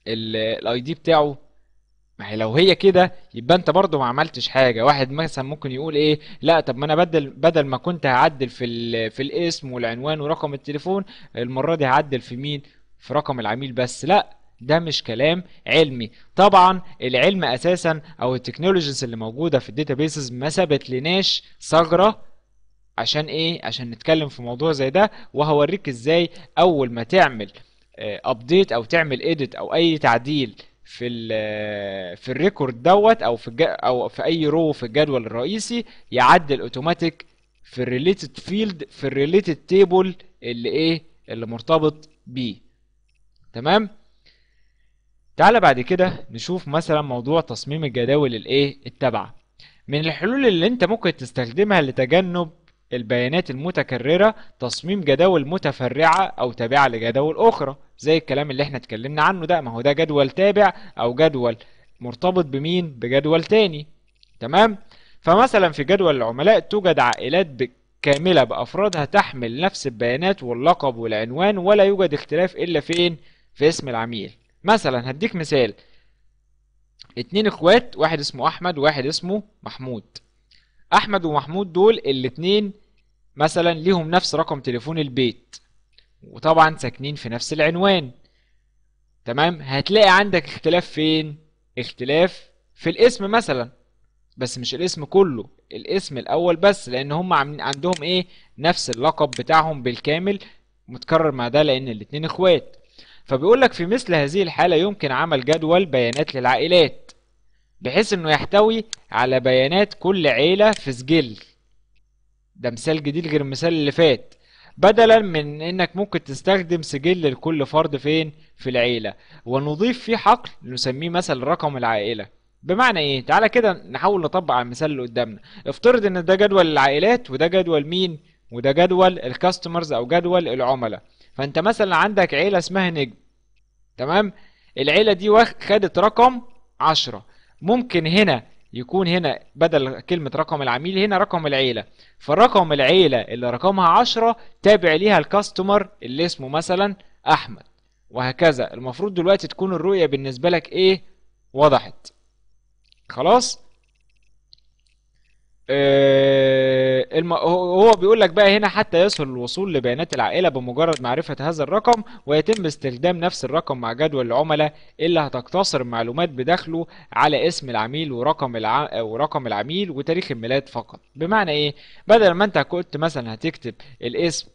الاي دي بتاعه ما هي لو هي كده يبقى انت برضو ما عملتش حاجه واحد مثلا ممكن يقول ايه لا طب ما انا بدل بدل ما كنت هعدل في في الاسم والعنوان ورقم التليفون المره دي هعدل في مين في رقم العميل بس لا ده مش كلام علمي طبعا العلم اساسا او التكنولوجيز اللي موجوده في الداتابيسز ما سابت لناش ثغره عشان ايه عشان نتكلم في موضوع زي ده وهوريك ازاي اول ما تعمل ابديت آه، او تعمل اديت او اي تعديل في الـ في الريكورد دوت او في او في اي رو في الجدول الرئيسي يعدل اوتوماتيك في الريليتد فيلد في الريليتد تيبل اللي ايه اللي مرتبط بيه تمام تعالى بعد كده نشوف مثلا موضوع تصميم الجداول الايه التابعه من الحلول اللي انت ممكن تستخدمها لتجنب البيانات المتكرره تصميم جداول متفرعه او تابعه لجداول اخرى زي الكلام اللي احنا اتكلمنا عنه ده ما هو ده جدول تابع او جدول مرتبط بمين بجدول تاني تمام فمثلا في جدول العملاء توجد عائلات كاملة بأفرادها تحمل نفس البيانات واللقب والعنوان ولا يوجد اختلاف إلا فين إيه؟ في اسم العميل مثلا هديك مثال اتنين اخوات واحد اسمه أحمد وواحد اسمه محمود أحمد ومحمود دول الاتنين مثلا ليهم نفس رقم تليفون البيت وطبعا ساكنين في نفس العنوان تمام هتلاقي عندك اختلاف فين اختلاف في الاسم مثلا بس مش الاسم كله الاسم الاول بس لان هم عاملين عندهم ايه نفس اللقب بتاعهم بالكامل متكرر مع ده لان الاتنين اخوات فبيقول لك في مثل هذه الحالة يمكن عمل جدول بيانات للعائلات بحيث انه يحتوي على بيانات كل عيلة في سجل ده مثال جديد غير المثال اللي فات بدلا من انك ممكن تستخدم سجل لكل فرد فين في العيلة ونضيف فيه حقل نسميه مثلا رقم العائلة بمعنى ايه تعالى كده نحاول نطبق على المثال اللي قدامنا افترض ان ده جدول العائلات وده جدول مين وده جدول الكاستمرز او جدول العملاء فانت مثلا عندك عيلة اسمها نجم تمام العيلة دي خدت رقم عشرة ممكن هنا يكون هنا بدل كلمة رقم العميل هنا رقم العيلة فالرقم العيلة اللي رقمها عشرة تابع ليها الكاستمر اللي اسمه مثلا أحمد وهكذا المفروض دلوقتي تكون الرؤية بالنسبة لك إيه وضحت خلاص آه، هو بيقول لك بقى هنا حتى يسهل الوصول لبيانات العائله بمجرد معرفه هذا الرقم ويتم استخدام نفس الرقم مع جدول العملاء اللي هتقتصر معلومات بداخله على اسم العميل ورقم الع... ورقم العميل وتاريخ الميلاد فقط بمعنى ايه بدل ما انت كنت مثلا هتكتب الاسم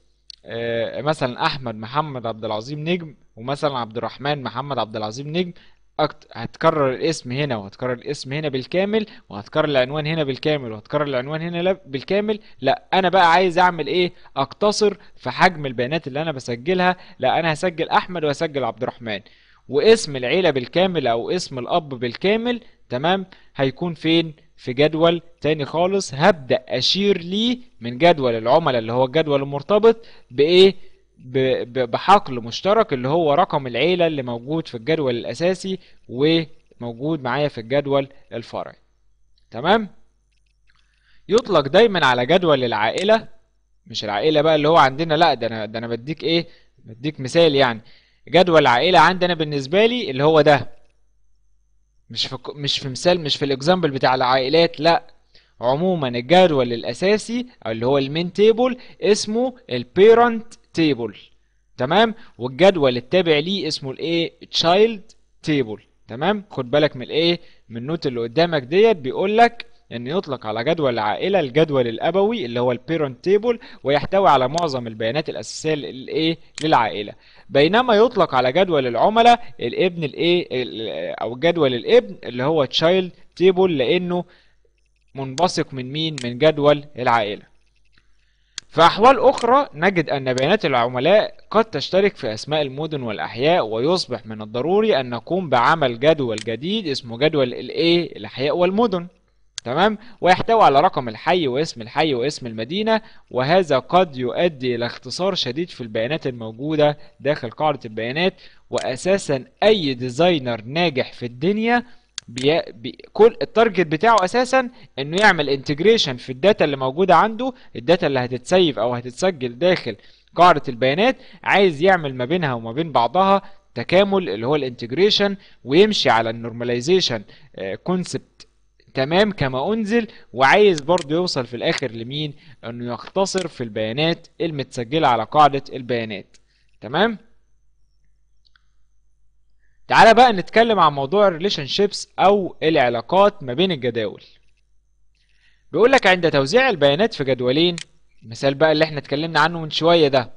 آه، مثلا احمد محمد عبد العظيم نجم ومثلا عبد الرحمن محمد عبد العظيم نجم أكت... هتكرر الاسم هنا وهتكرر الاسم هنا بالكامل وهتكرر العنوان هنا بالكامل وهتكرر العنوان هنا لا بالكامل لا انا بقى عايز اعمل ايه اقتصر في حجم البيانات اللي انا بسجلها لا انا هسجل احمد وهسجل عبد الرحمن واسم العيله بالكامل او اسم الاب بالكامل تمام هيكون فين في جدول تاني خالص هبدا اشير ليه من جدول العملاء اللي هو الجدول المرتبط بايه بحقل مشترك اللي هو رقم العيلة اللي موجود في الجدول الأساسي وموجود معايا في الجدول الفرعي تمام يطلق دايما على جدول العائلة مش العائلة بقى اللي هو عندنا لا ده أنا ده أنا بديك إيه بديك مثال يعني جدول العائلة عندنا بالنسبة لي اللي هو ده مش في مش في مثال مش في الاكزامبل بتاع العائلات لا عموما الجدول الاساسي او اللي هو المين تيبل اسمه البيرنت تيبل تمام والجدول التابع ليه اسمه الايه تشايلد تيبل تمام خد بالك من الايه من النوت اللي قدامك ديت بيقول لك ان يطلق على جدول العائله الجدول الابوي اللي هو البيرنت تيبل ويحتوي على معظم البيانات الاساسيه للايه للعائله بينما يطلق على جدول العملاء الابن الايه او جدول الابن اللي هو تشايلد تيبل لانه منبثق من مين من جدول العائله في أحوال أخرى نجد أن بيانات العملاء قد تشترك في أسماء المدن والأحياء ويصبح من الضروري أن نقوم بعمل جدول جديد اسمه جدول الإيه الأحياء والمدن تمام ويحتوي على رقم الحي واسم الحي واسم المدينة وهذا قد يؤدي إلى اختصار شديد في البيانات الموجودة داخل قاعدة البيانات وأساسا أي ديزاينر ناجح في الدنيا بي... بي... كل التارجت بتاعه اساسا انه يعمل انتجريشن في الداتا اللي موجوده عنده الداتا اللي هتتسيف او هتتسجل داخل قاعده البيانات عايز يعمل ما بينها وما بين بعضها تكامل اللي هو الانتجريشن ويمشي على النورماليزيشن كونسبت آه، تمام كما انزل وعايز برضه يوصل في الاخر لمين انه يختصر في البيانات المتسجله على قاعده البيانات تمام تعالى بقى نتكلم عن موضوع الريليشن شيبس او العلاقات ما بين الجداول بيقول لك عند توزيع البيانات في جدولين مثال بقى اللي احنا اتكلمنا عنه من شويه ده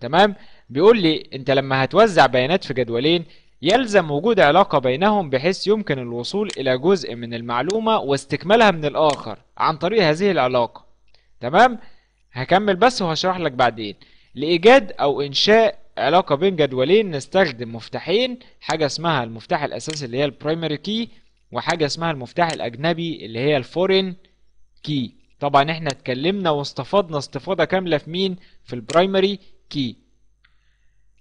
تمام بيقول لي انت لما هتوزع بيانات في جدولين يلزم وجود علاقة بينهم بحيث يمكن الوصول إلى جزء من المعلومة واستكمالها من الآخر عن طريق هذه العلاقة تمام هكمل بس وهشرح لك بعدين لإيجاد أو إنشاء علاقه بين جدولين نستخدم مفتاحين حاجه اسمها المفتاح الاساسي اللي هي البرايمري كي وحاجه اسمها المفتاح الاجنبي اللي هي الفورين كي طبعا احنا اتكلمنا واستفدنا استفاضه كامله في مين في البرايمري كي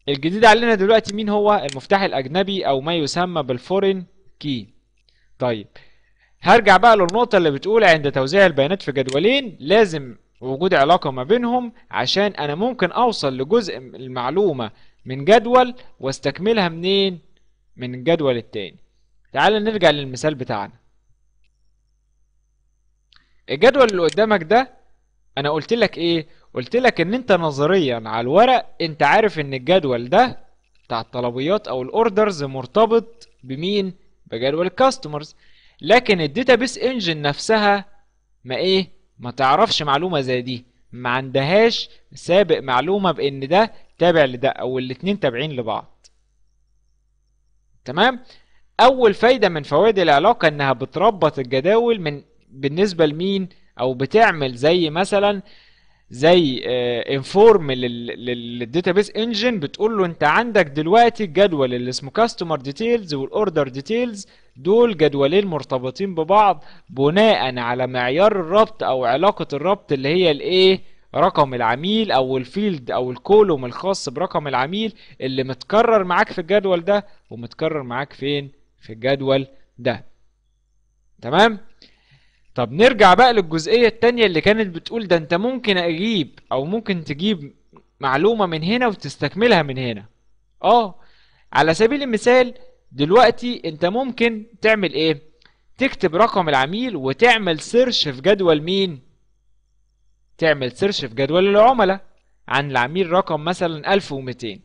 الجديد علينا دلوقتي مين هو المفتاح الاجنبي او ما يسمى بالفورين كي طيب هرجع بقى للنقطه اللي بتقول عند توزيع البيانات في جدولين لازم ووجود علاقة ما بينهم عشان أنا ممكن أوصل لجزء المعلومة من جدول واستكملها منين من الجدول التاني تعال نرجع للمثال بتاعنا الجدول اللي قدامك ده انا قلت لك ايه قلت لك ان انت نظريا على الورق انت عارف ان الجدول ده بتاع الطلبيات او الاوردرز مرتبط بمين بجدول الكاستمرز لكن الداتابيس انجن نفسها ما ايه ما تعرفش معلومة زي دي ما عندهاش سابق معلومة بإن ده تابع لده أو الاتنين تابعين لبعض تمام أول فايدة من فوائد العلاقة إنها بتربط الجداول من بالنسبة لمين أو بتعمل زي مثلا زي انفورم للداتابيس انجن بتقول له انت عندك دلوقتي الجدول اللي اسمه كاستمر ديتيلز والاوردر ديتيلز دول جدولين مرتبطين ببعض بناء على معيار الربط او علاقة الربط اللي هي الايه رقم العميل او الفيلد او الكولوم الخاص برقم العميل اللي متكرر معاك في الجدول ده ومتكرر معاك فين في الجدول ده تمام طب نرجع بقى للجزئية التانية اللي كانت بتقول ده انت ممكن اجيب او ممكن تجيب معلومة من هنا وتستكملها من هنا اه على سبيل المثال دلوقتي انت ممكن تعمل ايه تكتب رقم العميل وتعمل سيرش في جدول مين تعمل سيرش في جدول العملاء عن العميل رقم مثلا 1200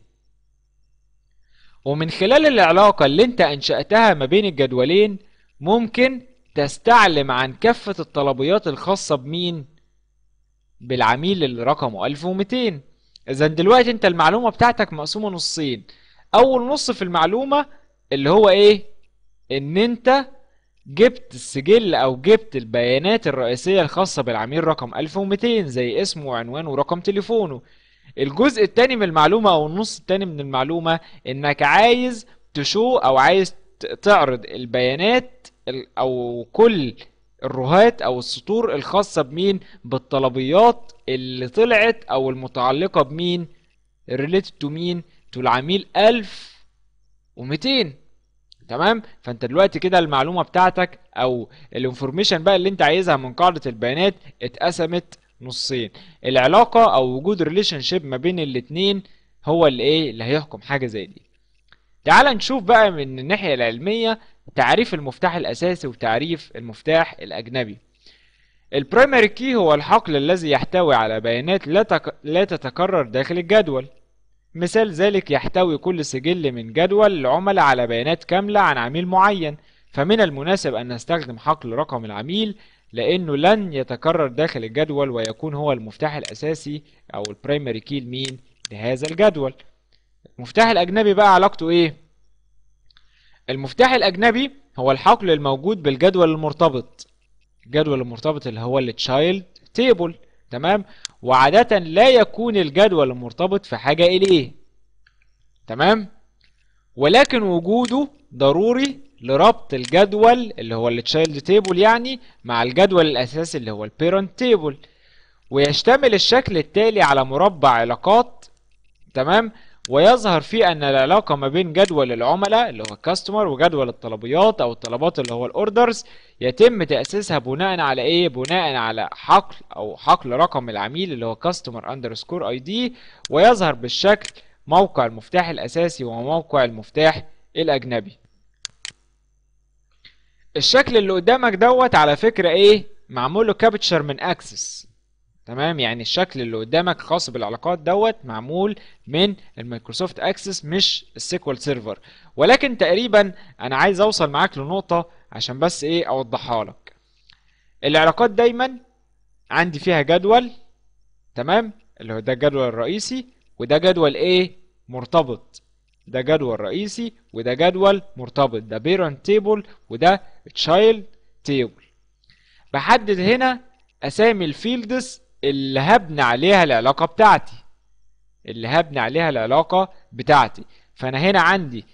ومن خلال العلاقة اللي انت انشأتها ما بين الجدولين ممكن تستعلم عن كافة الطلبيات الخاصة بمين بالعميل اللي رقمه 1200 اذا دلوقتي انت المعلومة بتاعتك مقسومة نصين اول نص في المعلومة اللي هو ايه ان انت جبت السجل او جبت البيانات الرئيسية الخاصة بالعميل رقم 1200 زي اسمه وعنوانه ورقم تليفونه الجزء التاني من المعلومة او النص التاني من المعلومة انك عايز تشو او عايز تعرض البيانات او كل الرهات او السطور الخاصة بمين بالطلبيات اللي طلعت او المتعلقة بمين related to مين to العميل 1000 و200 تمام فانت دلوقتي كده المعلومه بتاعتك او الانفورميشن بقى اللي انت عايزها من قاعده البيانات اتقسمت نصين العلاقه او وجود ريليشن شيب ما بين الاثنين هو اللي ايه اللي هيحكم حاجه زي دي تعال نشوف بقى من الناحيه العلميه تعريف المفتاح الاساسي وتعريف المفتاح الاجنبي البرايمري كي هو الحقل الذي يحتوي على بيانات لا, تك... لا تتكرر داخل الجدول مثال ذلك يحتوي كل سجل من جدول العملاء على بيانات كاملة عن عميل معين فمن المناسب أن نستخدم حقل رقم العميل لأنه لن يتكرر داخل الجدول ويكون هو المفتاح الأساسي أو البرايمري كي لمين لهذا الجدول المفتاح الأجنبي بقى علاقته إيه؟ المفتاح الأجنبي هو الحقل الموجود بالجدول المرتبط الجدول المرتبط اللي هو التشايلد تيبل تمام وعادة لا يكون الجدول المرتبط في حاجة إليه إيه؟ تمام ولكن وجوده ضروري لربط الجدول اللي هو التشايلد تيبل يعني مع الجدول الأساسي اللي هو البيرنت تيبل ويشتمل الشكل التالي على مربع علاقات تمام ويظهر فيه ان العلاقه ما بين جدول العملاء اللي هو الكاستمر وجدول الطلبيات او الطلبات اللي هو الاوردرز يتم تاسيسها بناء على ايه بناء على حقل او حقل رقم العميل اللي هو كاستمر اندرسكور اي دي ويظهر بالشكل موقع المفتاح الاساسي وموقع المفتاح الاجنبي الشكل اللي قدامك دوت على فكره ايه معمول له كابتشر من اكسس تمام يعني الشكل اللي قدامك خاص بالعلاقات دوت معمول من المايكروسوفت اكسس مش السيكوال سيرفر ولكن تقريبا انا عايز اوصل معاك لنقطه عشان بس ايه اوضحها لك العلاقات دايما عندي فيها جدول تمام اللي هو ده الجدول الرئيسي وده جدول ايه مرتبط ده جدول رئيسي وده جدول مرتبط ده بيرنت تيبل وده تشايلد تيبل بحدد هنا اسامي الفيلدز اللي هبني عليها العلاقة بتاعتي اللي هبني عليها العلاقة بتاعتي فأنا هنا عندي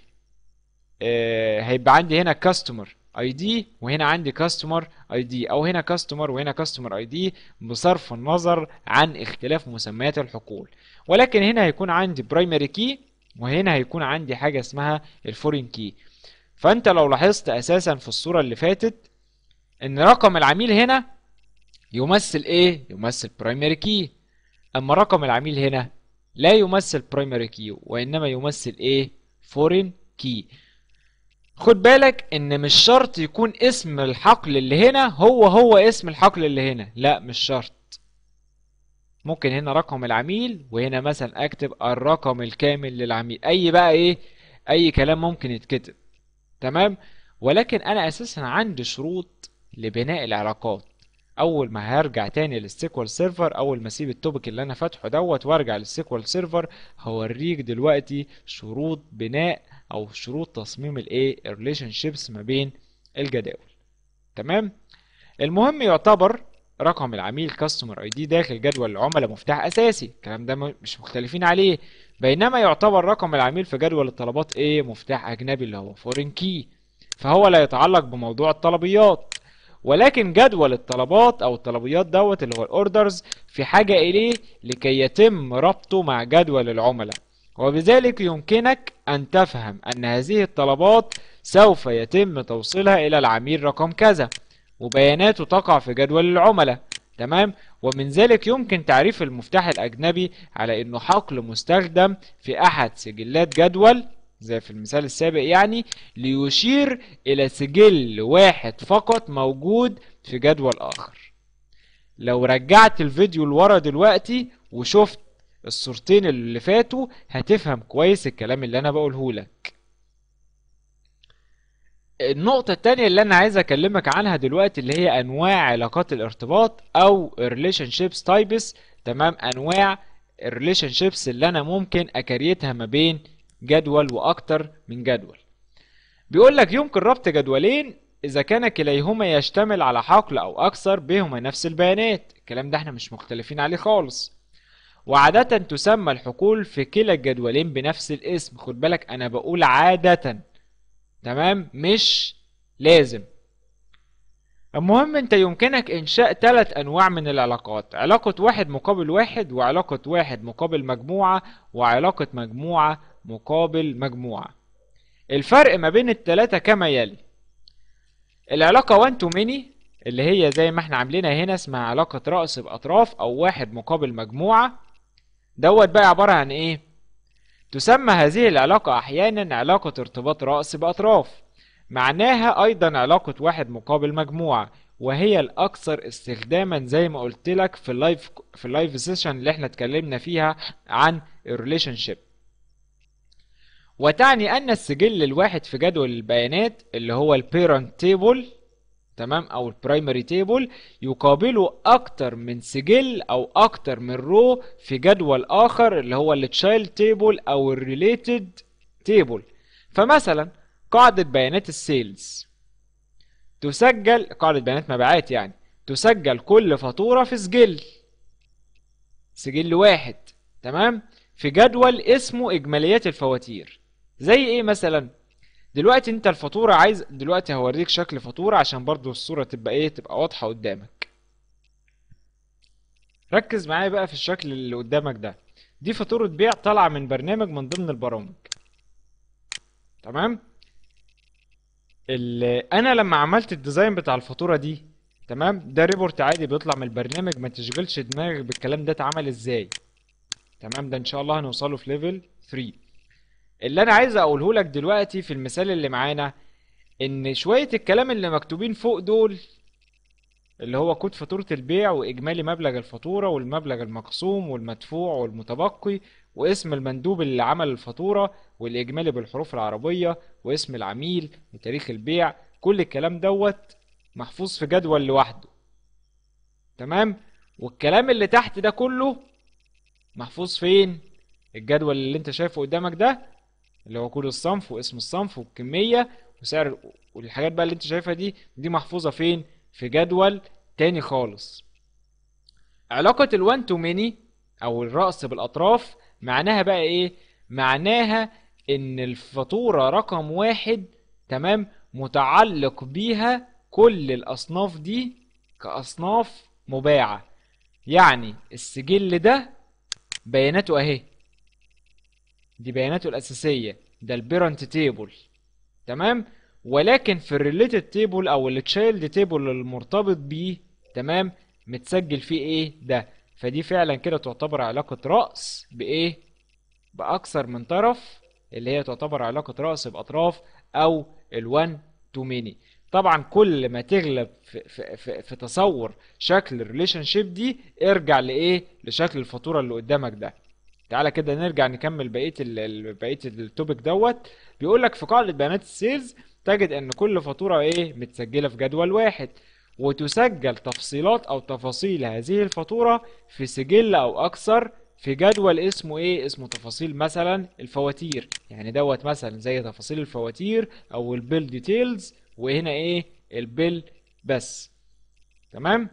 آه هيبقى عندي هنا كاستمر اي دي وهنا عندي كاستمر اي دي او هنا كاستمر وهنا كاستمر اي دي بصرف النظر عن اختلاف مسميات الحقول ولكن هنا هيكون عندي برايمري كي وهنا هيكون عندي حاجه اسمها الفورين كي فانت لو لاحظت اساسا في الصوره اللي فاتت ان رقم العميل هنا يمثل ايه يمثل برايمري كي اما رقم العميل هنا لا يمثل برايمري كي وانما يمثل ايه فورين كي خد بالك ان مش شرط يكون اسم الحقل اللي هنا هو هو اسم الحقل اللي هنا لا مش شرط ممكن هنا رقم العميل وهنا مثلا اكتب الرقم الكامل للعميل اي بقى ايه اي كلام ممكن يتكتب تمام ولكن انا اساسا عندي شروط لبناء العلاقات اول ما هرجع تاني للسيكوال سيرفر اول ما اسيب التوبيك اللي انا فاتحه دوت وارجع للسيكوال سيرفر هوريك دلوقتي شروط بناء او شروط تصميم الايه الريليشن شيبس ما بين الجداول تمام المهم يعتبر رقم العميل كاستمر اي دي داخل جدول العملاء مفتاح اساسي الكلام ده مش مختلفين عليه بينما يعتبر رقم العميل في جدول الطلبات ايه مفتاح اجنبي اللي هو فورين كي فهو لا يتعلق بموضوع الطلبيات ولكن جدول الطلبات او الطلبيات دوت اللي هو الاوردرز في حاجه اليه لكي يتم ربطه مع جدول العملاء وبذلك يمكنك ان تفهم ان هذه الطلبات سوف يتم توصيلها الى العميل رقم كذا وبياناته تقع في جدول العملاء تمام ومن ذلك يمكن تعريف المفتاح الاجنبي على انه حقل مستخدم في احد سجلات جدول زي في المثال السابق يعني ليشير إلى سجل واحد فقط موجود في جدول آخر لو رجعت الفيديو لورا دلوقتي وشفت الصورتين اللي فاتوا هتفهم كويس الكلام اللي أنا بقوله لك النقطة التانية اللي أنا عايز أكلمك عنها دلوقتي اللي هي أنواع علاقات الارتباط أو relationships types تمام أنواع relationships اللي أنا ممكن أكريتها ما بين جدول وأكتر من جدول بيقول لك يمكن ربط جدولين إذا كان كليهما يشتمل على حقل أو أكثر بهما نفس البيانات الكلام ده احنا مش مختلفين عليه خالص وعادة تسمى الحقول في كلا الجدولين بنفس الاسم خد بالك أنا بقول عادة تمام مش لازم المهم انت يمكنك انشاء تلات انواع من العلاقات علاقة واحد مقابل واحد وعلاقة واحد مقابل مجموعة وعلاقة مجموعة مقابل مجموعة الفرق ما بين التلاتة كما يلي العلاقة 1 تو ميني اللي هي زي ما احنا عاملينها هنا اسمها علاقة رأس بأطراف أو واحد مقابل مجموعة دوت بقى عبارة عن ايه؟ تسمى هذه العلاقة أحيانا علاقة ارتباط رأس بأطراف معناها أيضا علاقة واحد مقابل مجموعة وهي الأكثر استخداما زي ما قلت لك في اللايف في اللايف سيشن اللي احنا اتكلمنا فيها عن الريليشن شيب وتعني أن السجل الواحد في جدول البيانات اللي هو البيرنت تيبل تمام أو البرايمري تيبل يقابله أكتر من سجل أو أكتر من رو في جدول آخر اللي هو التشايلد تيبل أو الريليتد تيبل فمثلا قاعدة بيانات السيلز تسجل قاعدة بيانات مبيعات يعني تسجل كل فاتورة في سجل سجل واحد تمام في جدول اسمه إجماليات الفواتير زي ايه مثلا دلوقتي انت الفاتوره عايز دلوقتي هوريك شكل فاتوره عشان برضو الصوره تبقى ايه تبقى واضحه قدامك ركز معايا بقى في الشكل اللي قدامك ده دي فاتوره بيع طالعه من برنامج من ضمن البرامج تمام انا لما عملت الديزاين بتاع الفاتوره دي تمام ده ريبورت عادي بيطلع من البرنامج ما تشغلش دماغك بالكلام ده اتعمل ازاي تمام ده ان شاء الله هنوصله في ليفل 3 اللي انا عايز اقوله لك دلوقتي في المثال اللي معانا ان شوية الكلام اللي مكتوبين فوق دول اللي هو كود فاتورة البيع واجمالي مبلغ الفاتورة والمبلغ المقسوم والمدفوع والمتبقي واسم المندوب اللي عمل الفاتورة والاجمالي بالحروف العربية واسم العميل وتاريخ البيع كل الكلام دوت محفوظ في جدول لوحده تمام والكلام اللي تحت ده كله محفوظ فين الجدول اللي انت شايفه قدامك ده اللي هو كود الصنف واسم الصنف والكميه وسعر والحاجات بقى اللي انت شايفها دي دي محفوظه فين في جدول تاني خالص علاقه ال1 تو ميني او الراس بالاطراف معناها بقى ايه معناها ان الفاتوره رقم واحد تمام متعلق بيها كل الاصناف دي كاصناف مباعه يعني السجل ده بياناته اهي دي بياناته الأساسية ده البيرنت تيبل تمام ولكن في الريليتد تيبل أو التشايلد تيبل المرتبط بيه تمام متسجل فيه إيه ده فدي فعلا كده تعتبر علاقة رأس بإيه بأكثر من طرف اللي هي تعتبر علاقة رأس بأطراف أو الوان تو ميني طبعا كل ما تغلب في, في, في, في تصور شكل الريليشن شيب دي ارجع لايه لشكل الفاتوره اللي قدامك ده تعالى كده نرجع نكمل بقيه بقيه التوبيك دوت بيقول لك في قاعده بيانات السيلز تجد ان كل فاتوره ايه متسجله في جدول واحد وتسجل تفصيلات او تفاصيل هذه الفاتوره في سجل او اكثر في جدول اسمه ايه اسمه تفاصيل مثلا الفواتير يعني دوت مثلا زي تفاصيل الفواتير او البيل ديتيلز وهنا ايه البيل بس تمام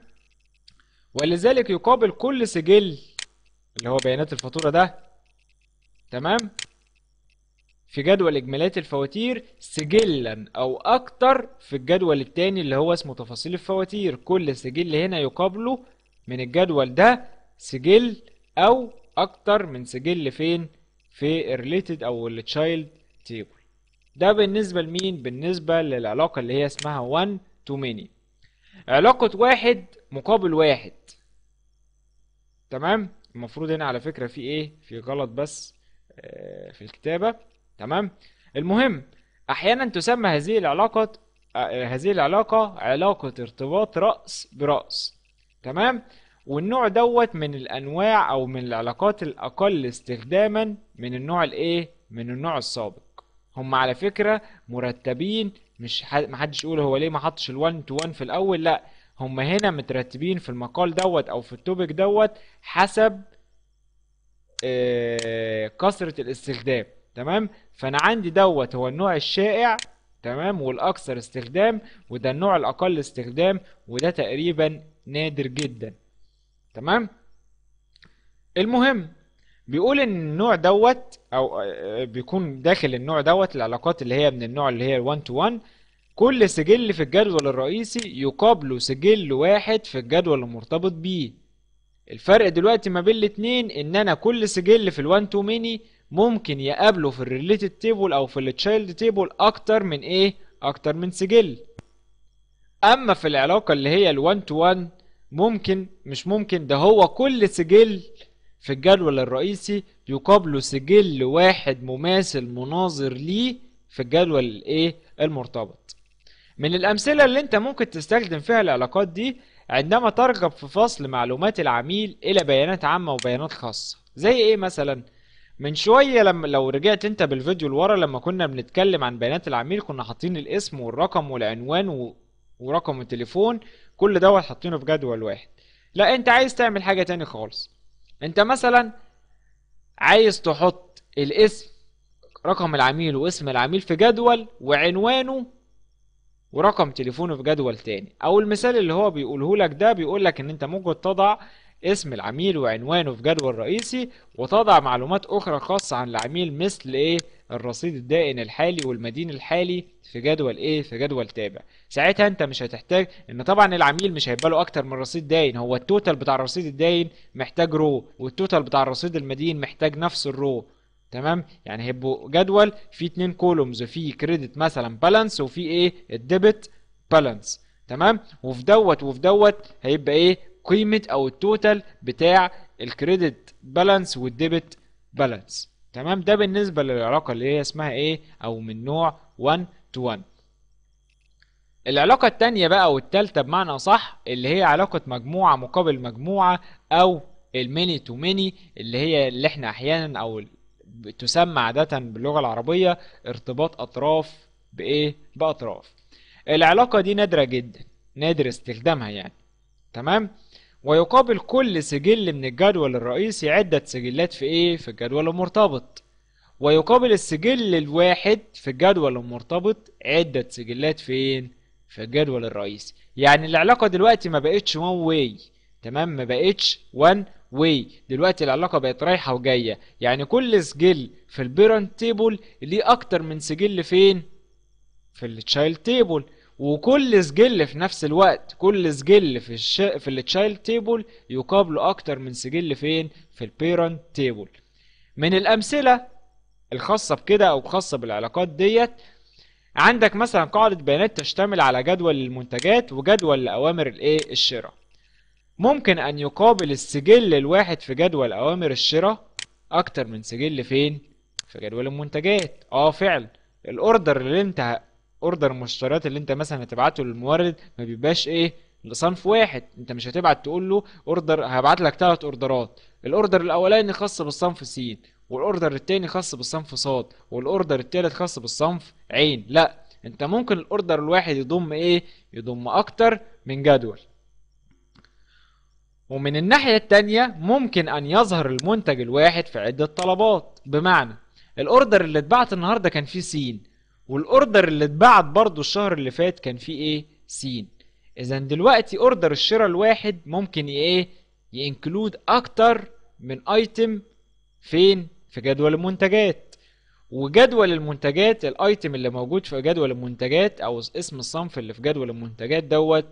ولذلك يقابل كل سجل اللي هو بيانات الفاتورة ده تمام في جدول إجمالات الفواتير سجلا أو أكتر في الجدول التاني اللي هو اسمه تفاصيل الفواتير كل سجل هنا يقابله من الجدول ده سجل أو أكتر من سجل فين في related أو التشايلد تيبل ده بالنسبة لمين بالنسبة للعلاقة اللي هي اسمها 1 to many علاقة واحد مقابل واحد تمام المفروض هنا على فكرة في ايه في غلط بس آه، في الكتابة تمام المهم احيانا تسمى هذه العلاقة آه، هذه العلاقة علاقة ارتباط رأس برأس تمام والنوع دوت من الانواع او من العلاقات الاقل استخداما من النوع الايه من النوع السابق هم على فكرة مرتبين مش محدش يقول هو ليه ما حطش ال1 تو 1 في الاول لا هم هنا مترتبين في المقال دوت او في التوبيك دوت حسب آه، كثرة الاستخدام تمام فانا عندي دوت هو النوع الشائع تمام والاكثر استخدام وده النوع الاقل استخدام وده تقريبا نادر جدا تمام المهم بيقول ان النوع دوت او آه، بيكون داخل النوع دوت العلاقات اللي هي من النوع اللي هي 1 تو 1 كل سجل في الجدول الرئيسي يقابله سجل واحد في الجدول المرتبط بيه الفرق دلوقتي ما بين الاتنين ان انا كل سجل في الوان تو ميني ممكن يقابله في الريليتد تيبل او في التشايلد تيبل اكتر من ايه اكتر من سجل اما في العلاقه اللي هي الوان تو وان ممكن مش ممكن ده هو كل سجل في الجدول الرئيسي يقابله سجل واحد مماثل مناظر ليه في الجدول الايه المرتبط من الأمثلة اللي أنت ممكن تستخدم فيها العلاقات دي عندما ترغب في فصل معلومات العميل إلى بيانات عامة وبيانات خاصة زي إيه مثلا؟ من شوية لما لو رجعت أنت بالفيديو لورا لما كنا بنتكلم عن بيانات العميل كنا حاطين الاسم والرقم والعنوان ورقم التليفون كل دوت حاطينه في جدول واحد لا أنت عايز تعمل حاجة تاني خالص أنت مثلا عايز تحط الاسم رقم العميل واسم العميل في جدول وعنوانه ورقم تليفونه في جدول تاني او المثال اللي هو بيقوله لك ده بيقول لك ان انت ممكن تضع اسم العميل وعنوانه في جدول رئيسي وتضع معلومات اخرى خاصة عن العميل مثل ايه الرصيد الدائن الحالي والمدين الحالي في جدول ايه في جدول تابع ساعتها انت مش هتحتاج ان طبعا العميل مش هيبقى له اكتر من رصيد داين هو التوتال بتاع الرصيد الداين محتاج رو والتوتال بتاع الرصيد المدين محتاج نفس الرو تمام يعني هيبقوا جدول فيه اتنين كولومز فيه كريدت مثلا بالانس وفيه ايه الديبت بالانس تمام وفي دوت وفي دوت هيبقى ايه قيمه او التوتال بتاع الكريدت بالانس والديبت بالانس تمام ده بالنسبه للعلاقه اللي هي اسمها ايه او من نوع 1 تو 1 العلاقه الثانيه بقى والثالثه بمعنى صح اللي هي علاقه مجموعه مقابل مجموعه او الميني تو ميني اللي هي اللي احنا احيانا او تسمى عادة باللغة العربية ارتباط أطراف بإيه؟ بأطراف العلاقة دي نادرة جدا نادر استخدامها يعني تمام؟ ويقابل كل سجل من الجدول الرئيسي عدة سجلات في إيه؟ في الجدول المرتبط ويقابل السجل الواحد في الجدول المرتبط عدة سجلات فين؟ في الجدول الرئيسي يعني العلاقة دلوقتي ما بقتش one way تمام ما بقتش one ودلوقتي العلاقة بقت رايحة وجاية يعني كل سجل في البيرنت تيبل ليه أكتر من سجل فين؟ في التشايلد تيبل وكل سجل في نفس الوقت كل سجل في الش... في التشايلد تيبل يقابله أكتر من سجل فين؟ في البيرنت تيبل من الأمثلة الخاصة بكده أو خاصة بالعلاقات ديت عندك مثلا قاعدة بيانات تشتمل على جدول المنتجات وجدول لأوامر الإيه الشراء ممكن أن يقابل السجل الواحد في جدول أوامر الشراء أكتر من سجل فين؟ في جدول المنتجات أه فعلا الأوردر اللي أنت أوردر المشتريات اللي أنت مثلا هتبعته للمورد ما بيبقاش إيه؟ لصنف واحد أنت مش هتبعت تقول له أوردر هبعت لك تلات أوردرات الأوردر الأولاني خاص بالصنف س، والأوردر التاني خاص بالصنف ص، والأوردر التالت خاص بالصنف ع، لأ أنت ممكن الأوردر الواحد يضم إيه؟ يضم أكتر من جدول ومن الناحية التانية ممكن أن يظهر المنتج الواحد في عدة طلبات بمعنى الأوردر اللي اتبعت النهاردة كان فيه سين والأوردر اللي اتبعت برضو الشهر اللي فات كان فيه إيه سين إذا دلوقتي أوردر الشراء الواحد ممكن إيه ينكلود أكتر من أيتم فين في جدول المنتجات وجدول المنتجات الايتم اللي موجود في جدول المنتجات او اسم الصنف اللي في جدول المنتجات دوت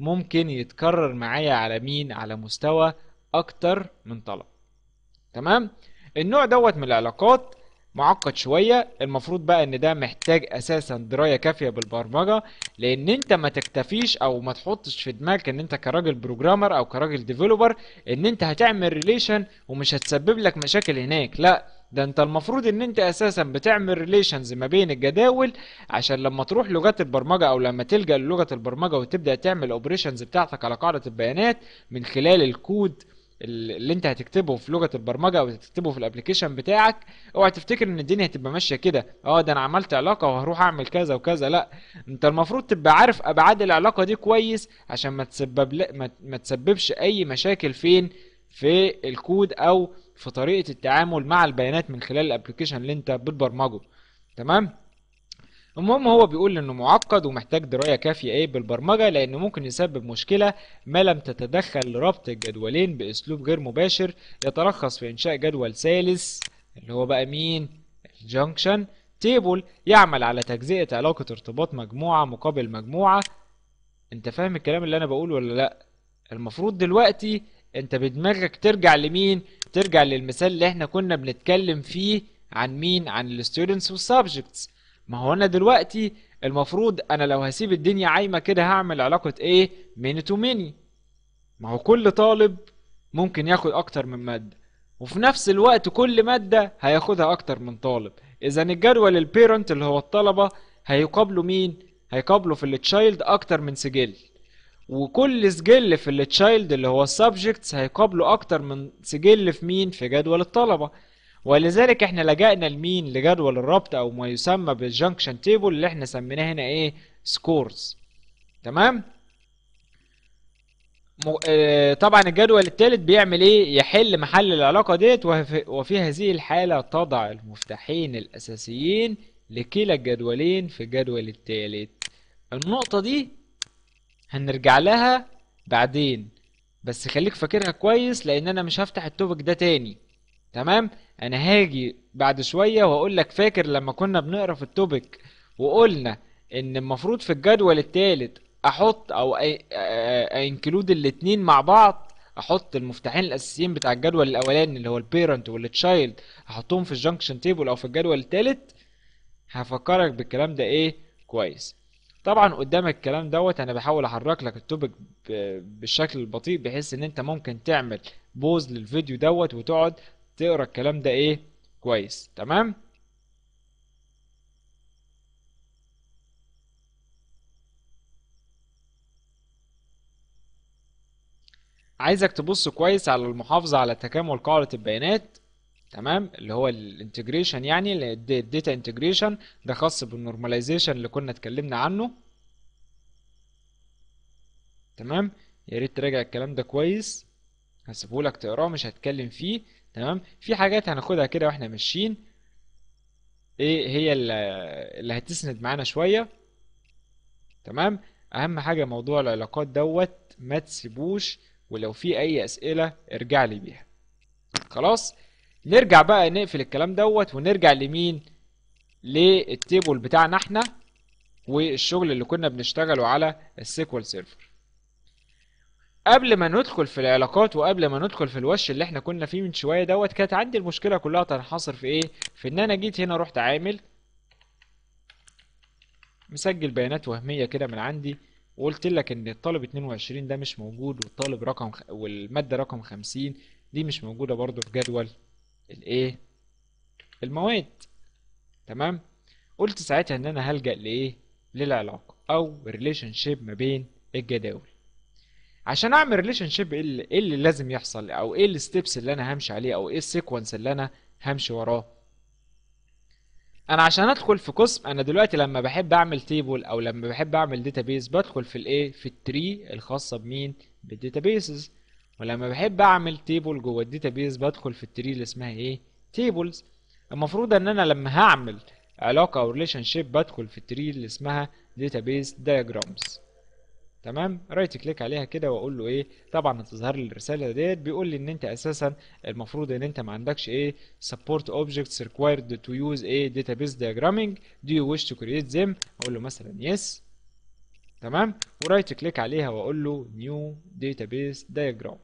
ممكن يتكرر معايا على مين على مستوى اكتر من طلب تمام النوع دوت من العلاقات معقد شويه المفروض بقى ان ده محتاج اساسا درايه كافيه بالبرمجه لان انت ما تكتفيش او ما تحطش في دماغك ان انت كراجل بروجرامر او كراجل ديفلوبر ان انت هتعمل ريليشن ومش هتسبب لك مشاكل هناك لا ده انت المفروض ان انت اساسا بتعمل ريليشنز ما بين الجداول عشان لما تروح لغات البرمجه او لما تلجا للغه البرمجه وتبدا تعمل اوبريشنز بتاعتك على قاعده البيانات من خلال الكود اللي انت هتكتبه في لغه البرمجه او هتكتبه في الابلكيشن بتاعك اوعى تفتكر ان الدنيا هتبقى ماشيه كده اه ده انا عملت علاقه وهروح اعمل كذا وكذا لا انت المفروض تبقى عارف ابعاد العلاقه دي كويس عشان ما تسبب ما تسببش اي مشاكل فين في الكود او في طريقه التعامل مع البيانات من خلال الابلكيشن اللي انت بتبرمجه تمام المهم هو بيقول انه معقد ومحتاج درايه كافيه ايه بالبرمجه لان ممكن يسبب مشكله ما لم تتدخل لربط الجدولين باسلوب غير مباشر يترخص في انشاء جدول ثالث اللي هو بقى مين الجنكشن تيبل يعمل على تجزئه علاقه ارتباط مجموعه مقابل مجموعه انت فاهم الكلام اللي انا بقوله ولا لا المفروض دلوقتي انت بدماغك ترجع لمين ترجع للمثال اللي احنا كنا بنتكلم فيه عن مين عن الستودنتس والسبجكتس ما هو انا دلوقتي المفروض انا لو هسيب الدنيا عايمه كده هعمل علاقه ايه ميني تو ميني ما هو كل طالب ممكن ياخد اكتر من ماده وفي نفس الوقت كل ماده هياخدها اكتر من طالب اذا الجدول البيرنت اللي هو الطلبه هيقابلوا مين هيقابلوا في التشايلد اكتر من سجل وكل سجل في التشايلد اللي هو السبجكتس هيقابله اكتر من سجل في مين في جدول الطلبة ولذلك احنا لجأنا لمين لجدول الربط او ما يسمى بالجنكشن تيبل اللي احنا سميناه هنا ايه سكورز تمام آه... طبعا الجدول الثالث بيعمل ايه يحل محل العلاقة ديت وفي... وفي هذه الحالة تضع المفتاحين الاساسيين لكلا الجدولين في الجدول الثالث النقطة دي هنرجع لها بعدين بس خليك فاكرها كويس لان انا مش هفتح التوبك ده تاني تمام انا هاجي بعد شويه وهقول لك فاكر لما كنا بنقرا في التوبك وقلنا ان المفروض في الجدول التالت احط او انكلود الاتنين مع بعض احط المفتاحين الاساسيين بتاع الجدول الاولاني اللي هو البيرنت والتشايلد احطهم في الجنكشن تيبل او في الجدول التالت هفكرك بالكلام ده ايه كويس طبعا قدام الكلام دوت انا بحاول احرك لك التوبك بالشكل البطيء بحيث ان انت ممكن تعمل بوز للفيديو دوت وتقعد تقرا الكلام ده ايه كويس تمام عايزك تبص كويس على المحافظة على تكامل قاعدة البيانات تمام اللي هو الانتجريشن يعني الداتا انتجريشن ده خاص بالنورماليزيشن اللي كنا اتكلمنا عنه تمام يا ريت تراجع الكلام ده كويس هسيبهولك تقراه مش هتكلم فيه تمام في حاجات هناخدها كده واحنا ماشيين ايه هي اللي هتسند معانا شويه تمام اهم حاجه موضوع العلاقات دوت ما تسيبوش ولو في اي اسئله ارجع لي بيها خلاص نرجع بقى نقفل الكلام دوت ونرجع لمين للتيبل بتاعنا احنا والشغل اللي كنا بنشتغله على السيكوال سيرفر قبل ما ندخل في العلاقات وقبل ما ندخل في الوش اللي احنا كنا فيه من شويه دوت كانت عندي المشكله كلها تنحصر في ايه في ان انا جيت هنا رحت عامل مسجل بيانات وهميه كده من عندي وقلت لك ان الطالب 22 ده مش موجود والطالب رقم والماده رقم 50 دي مش موجوده برضو في جدول الايه المواد تمام قلت ساعتها ان انا هلجأ لايه للعلاقة او ريليشن شيب ما بين الجداول عشان اعمل ريليشن إيه شيب ايه اللي, لازم يحصل او ايه الستبس اللي انا همشي عليه او ايه السيكونس اللي انا همشي وراه انا عشان ادخل في قسم انا دلوقتي لما بحب اعمل تيبل او لما بحب اعمل داتابيس بدخل في الايه في التري الخاصه بمين بالداتابيسز ولما بحب اعمل تيبل جوه الداتابيز بدخل في التري اللي اسمها ايه تيبلز المفروض ان انا لما هعمل علاقه او ريليشن شيب بدخل في التري اللي اسمها داتابيز دايجرامز تمام رايت كليك عليها كده واقول له ايه طبعا هتظهر لي الرساله ديت بيقول لي ان انت اساسا المفروض ان انت ما عندكش ايه سبورت اوبجكتس ريكوايرد تو يوز ايه داتابيز دايجرامينج دو يو ويش تو كرييت ذيم اقول له مثلا يس تمام ورايت كليك عليها واقول له نيو داتابيز دايجرام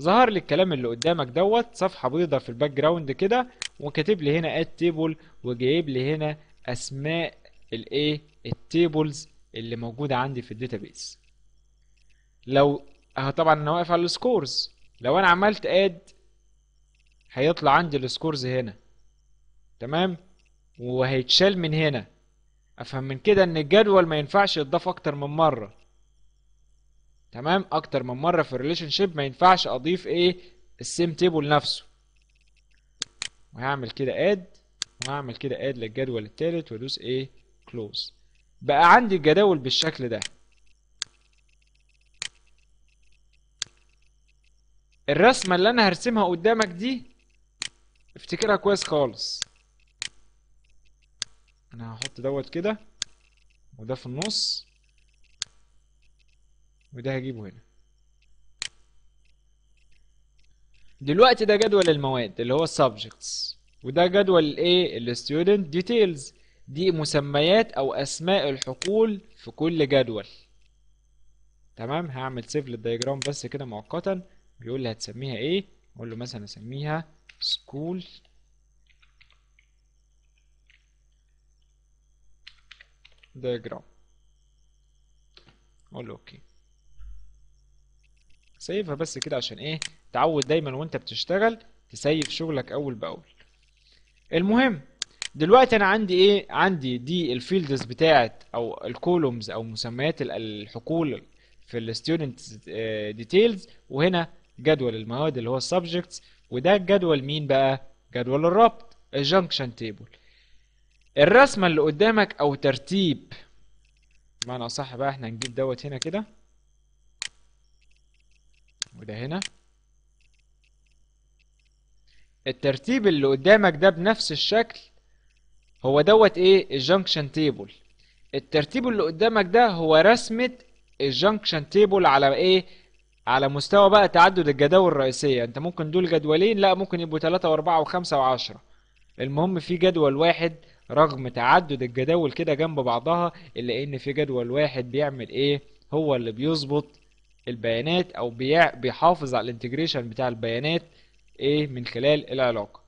ظهر لي الكلام اللي قدامك دوت صفحه بيضه في الباك جراوند كده وكاتب لي هنا اد تيبل وجايب لي هنا اسماء الايه التيبلز اللي موجوده عندي في الداتابيس لو اه طبعا انا واقف على السكورز لو انا عملت اد هيطلع عندي السكورز هنا تمام وهيتشال من هنا افهم من كده ان الجدول ما ينفعش يتضاف اكتر من مره تمام اكتر من مره في الريليشن شيب ما ينفعش اضيف ايه السيم تيبل نفسه وهعمل كده اد وهعمل كده اد للجدول التالت وادوس ايه كلوز بقى عندي الجداول بالشكل ده الرسمه اللي انا هرسمها قدامك دي افتكرها كويس خالص انا هحط دوت كده وده في النص وده هجيبه هنا دلوقتي ده جدول المواد اللي هو subjects وده جدول الايه الستودنت ديتيلز دي مسميات او اسماء الحقول في كل جدول تمام هعمل سيف للدياجرام بس كده مؤقتا بيقول لي هتسميها ايه اقول له مثلا اسميها سكول دياجرام اقول له اوكي سيفها بس كده عشان ايه تعود دايما وانت بتشتغل تسيف شغلك اول باول المهم دلوقتي انا عندي ايه عندي دي الفيلدز بتاعت او الكولومز او مسميات الحقول في الستودنت ديتيلز آه، وهنا جدول المواد اللي هو السبجكتس وده الجدول مين بقى جدول الربط الجنكشن تيبل الرسمه اللي قدامك او ترتيب معنى صح بقى احنا هنجيب دوت هنا كده وده هنا الترتيب اللي قدامك ده بنفس الشكل هو دوت ايه الجنكشن تيبل الترتيب اللي قدامك ده هو رسمة الجنكشن تيبل على ايه على مستوى بقى تعدد الجداول الرئيسية انت ممكن دول جدولين لا ممكن يبقوا 3 و4 و5 و10 المهم في جدول واحد رغم تعدد الجداول كده جنب بعضها الا ان في جدول واحد بيعمل ايه هو اللي بيظبط البيانات او بيحافظ على الانتجريشن بتاع البيانات ايه من خلال العلاقه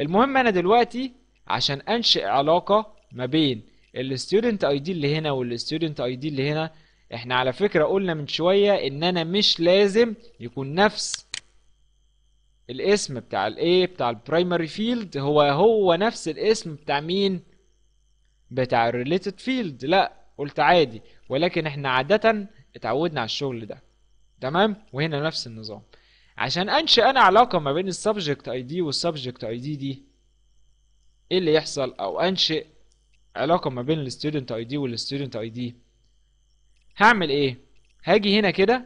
المهم انا دلوقتي عشان انشئ علاقه ما بين الستودنت اي دي اللي هنا والستودنت اي دي اللي هنا احنا على فكره قلنا من شويه ان انا مش لازم يكون نفس الاسم بتاع الايه بتاع البرايمري فيلد هو هو نفس الاسم بتاع مين بتاع الريليتد فيلد لا قلت عادي ولكن احنا عاده اتعودنا على الشغل ده تمام وهنا نفس النظام عشان انشئ انا علاقه ما بين السبجكت اي دي والسبجكت اي دي دي ايه اللي يحصل او انشئ علاقه ما بين الستودنت اي دي والستودنت اي دي هعمل ايه هاجي هنا كده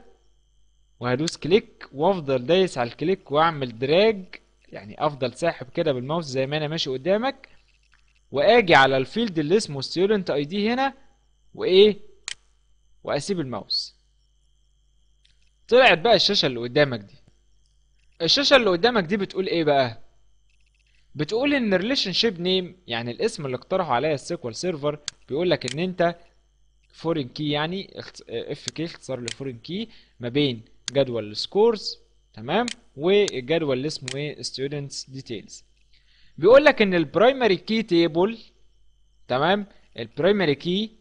وهدوس كليك وافضل دايس على الكليك واعمل دراج يعني افضل ساحب كده بالماوس زي ما انا ماشي قدامك واجي على الفيلد اللي اسمه student id هنا وايه واسيب الماوس طلعت بقى الشاشة اللي قدامك دي الشاشة اللي قدامك دي بتقول ايه بقى بتقول ان ريليشن شيب نيم يعني الاسم اللي اقترحه عليا السيكوال سيرفر بيقول لك ان انت فورين كي يعني اف كي اختصار لفورين كي ما بين جدول السكورز تمام والجدول اللي اسمه ايه ستودنتس ديتيلز بيقول لك ان البرايمري كي تيبل تمام البرايمري كي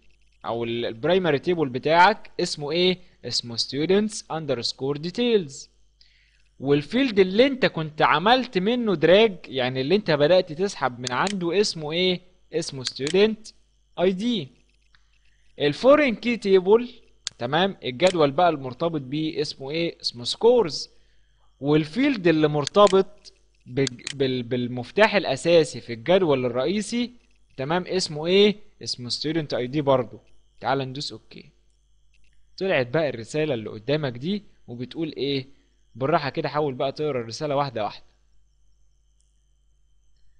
او البرايمري تيبل بتاعك اسمه ايه اسمه students underscore details والفيلد اللي انت كنت عملت منه دراج يعني اللي انت بدأت تسحب من عنده اسمه ايه اسمه student ID الفورين كي تيبل تمام الجدول بقى المرتبط بيه اسمه ايه اسمه سكورز والفيلد اللي مرتبط بالمفتاح الاساسي في الجدول الرئيسي تمام اسمه ايه اسمه student ID برضه تعال ندوس اوكي طلعت بقى الرسالة اللي قدامك دي وبتقول ايه بالراحة كده حاول بقى تقرا الرسالة واحدة واحدة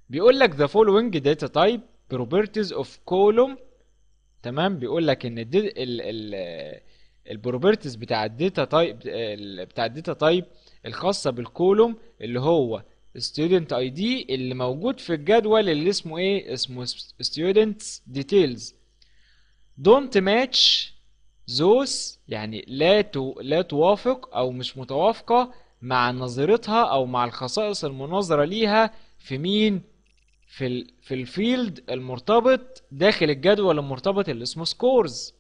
بيقول لك the following data type properties of column تمام بيقول لك ان ال ال البروبرتيز بتاع الداتا تايب بتاع الداتا تايب الخاصة بالكولوم اللي هو student ID اللي موجود في الجدول اللي اسمه ايه اسمه students details don't match زوس يعني لا تو لا توافق أو مش متوافقة مع نظرتها أو مع الخصائص المناظرة ليها في مين؟ في ال في الفيلد المرتبط داخل الجدول المرتبط اللي اسمه سكورز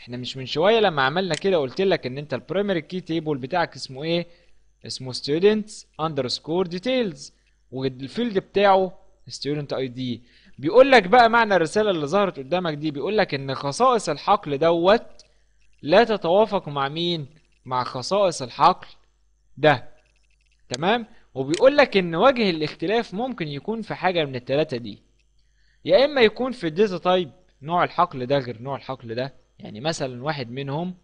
احنا مش من شويه لما عملنا كده قلت لك ان انت البرايمري كي تيبل بتاعك اسمه ايه اسمه students underscore details والفيلد بتاعه student ID بيقول لك بقى معنى الرسالة اللي ظهرت قدامك دي بيقول لك إن خصائص الحقل دوت لا تتوافق مع مين؟ مع خصائص الحقل ده تمام؟ وبيقول لك إن وجه الاختلاف ممكن يكون في حاجة من التلاتة دي يا إما يكون في الديتا تايب نوع الحقل ده غير نوع الحقل ده يعني مثلا واحد منهم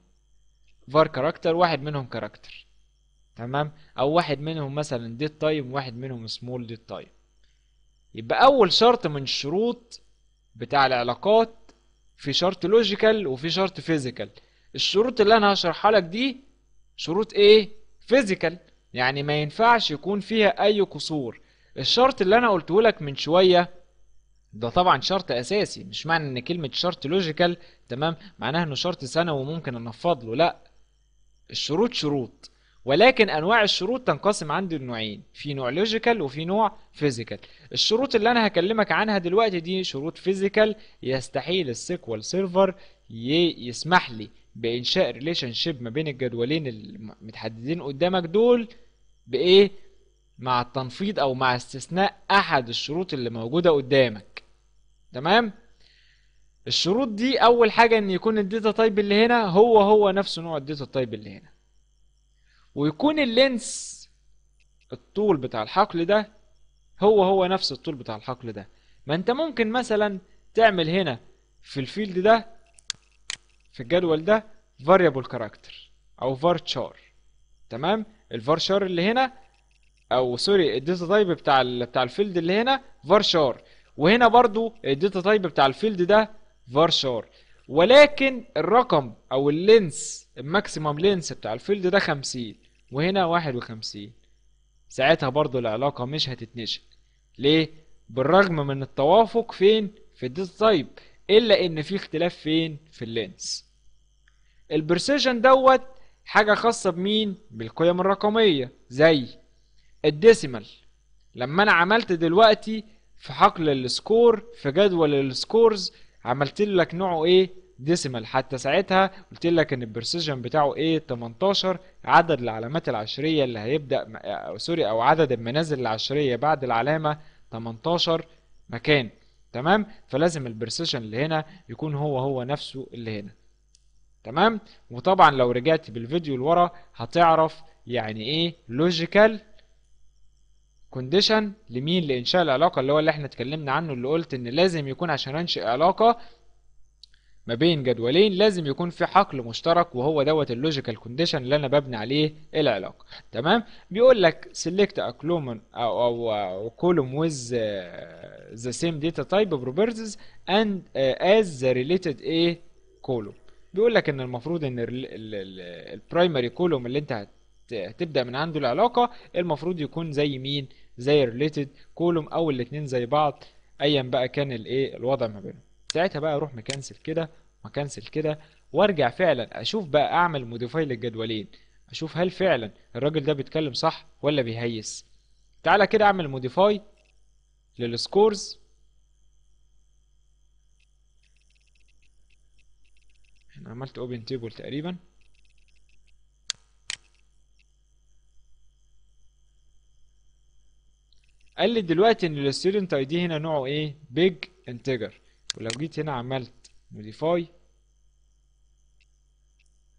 فار كاركتر واحد منهم كاركتر تمام او واحد منهم مثلا ديت تايب وواحد منهم سمول ديت تايب يبقى أول شرط من الشروط بتاع العلاقات في شرط لوجيكال وفي شرط فيزيكال الشروط اللي أنا هشرحها لك دي شروط إيه؟ فيزيكال يعني ما ينفعش يكون فيها أي قصور الشرط اللي أنا قلته لك من شوية ده طبعا شرط أساسي مش معنى إن كلمة شرط لوجيكال تمام معناها إنه شرط سنه وممكن أنفض له لأ الشروط شروط ولكن انواع الشروط تنقسم عندي لنوعين في نوع لوجيكال وفي نوع فيزيكال الشروط اللي انا هكلمك عنها دلوقتي دي شروط فيزيكال يستحيل السيكوال سيرفر يسمح لي بانشاء ريليشن شيب ما بين الجدولين المتحددين قدامك دول بايه مع التنفيض او مع استثناء احد الشروط اللي موجوده قدامك تمام الشروط دي اول حاجه ان يكون الداتا تايب اللي هنا هو هو نفس نوع الداتا تايب اللي هنا ويكون اللينس الطول بتاع الحقل ده هو هو نفس الطول بتاع الحقل ده ما انت ممكن مثلا تعمل هنا في الفيلد ده في الجدول ده فاريبل كاركتر او تشار تمام تشار اللي هنا او سوري الداتا تايب بتاع بتاع الفيلد اللي هنا varchar وهنا برضو الداتا تايب بتاع الفيلد ده varchar ولكن الرقم او اللينس الماكسيمم لينس بتاع الفيلد ده 50 وهنا واحد وخمسين ساعتها برضو العلاقة مش هتتنشأ ليه؟ بالرغم من التوافق فين؟ في تايب إلا إن في اختلاف فين؟ في اللينس البرسيجن دوت حاجة خاصة بمين؟ بالقيم الرقمية زي الديسيمال لما أنا عملت دلوقتي في حقل السكور في جدول السكورز عملت لك نوعه إيه؟ ديسيمال حتى ساعتها قلت لك ان البرسيجن بتاعه ايه 18 عدد العلامات العشريه اللي هيبدا أو آه، سوري او عدد المنازل العشريه بعد العلامه 18 مكان تمام فلازم البرسيجن اللي هنا يكون هو هو نفسه اللي هنا تمام وطبعا لو رجعت بالفيديو لورا هتعرف يعني ايه لوجيكال كونديشن لمين لانشاء العلاقه اللي هو اللي احنا اتكلمنا عنه اللي قلت ان لازم يكون عشان انشئ علاقه ما بين جدولين لازم يكون في حقل مشترك وهو دوت اللوجيكال كونديشن اللي انا ببني عليه العلاقه تمام بيقول لك سيلكت ا كولوم او كولوم ويز ذا سيم داتا تايب بروبرتيز اند از ذا ريليتد ايه كولوم بيقول لك ان المفروض ان البرايمري كولوم اللي انت هتبدا من عنده العلاقه المفروض يكون زي مين زي ريليتد كولوم او الاثنين زي بعض ايا بقى كان الايه الوضع ما بينهم ساعتها بقى اروح مكنسل كده مكنسل كده وارجع فعلا اشوف بقى اعمل موديفاي للجدولين اشوف هل فعلا الراجل ده بيتكلم صح ولا بيهيس تعالى كده اعمل موديفاي للسكورز انا عملت اوبن تيبل تقريبا قال لي دلوقتي ان الستودنت اي دي هنا نوعه ايه بيج انتجر ولو جيت هنا عملت موديفاي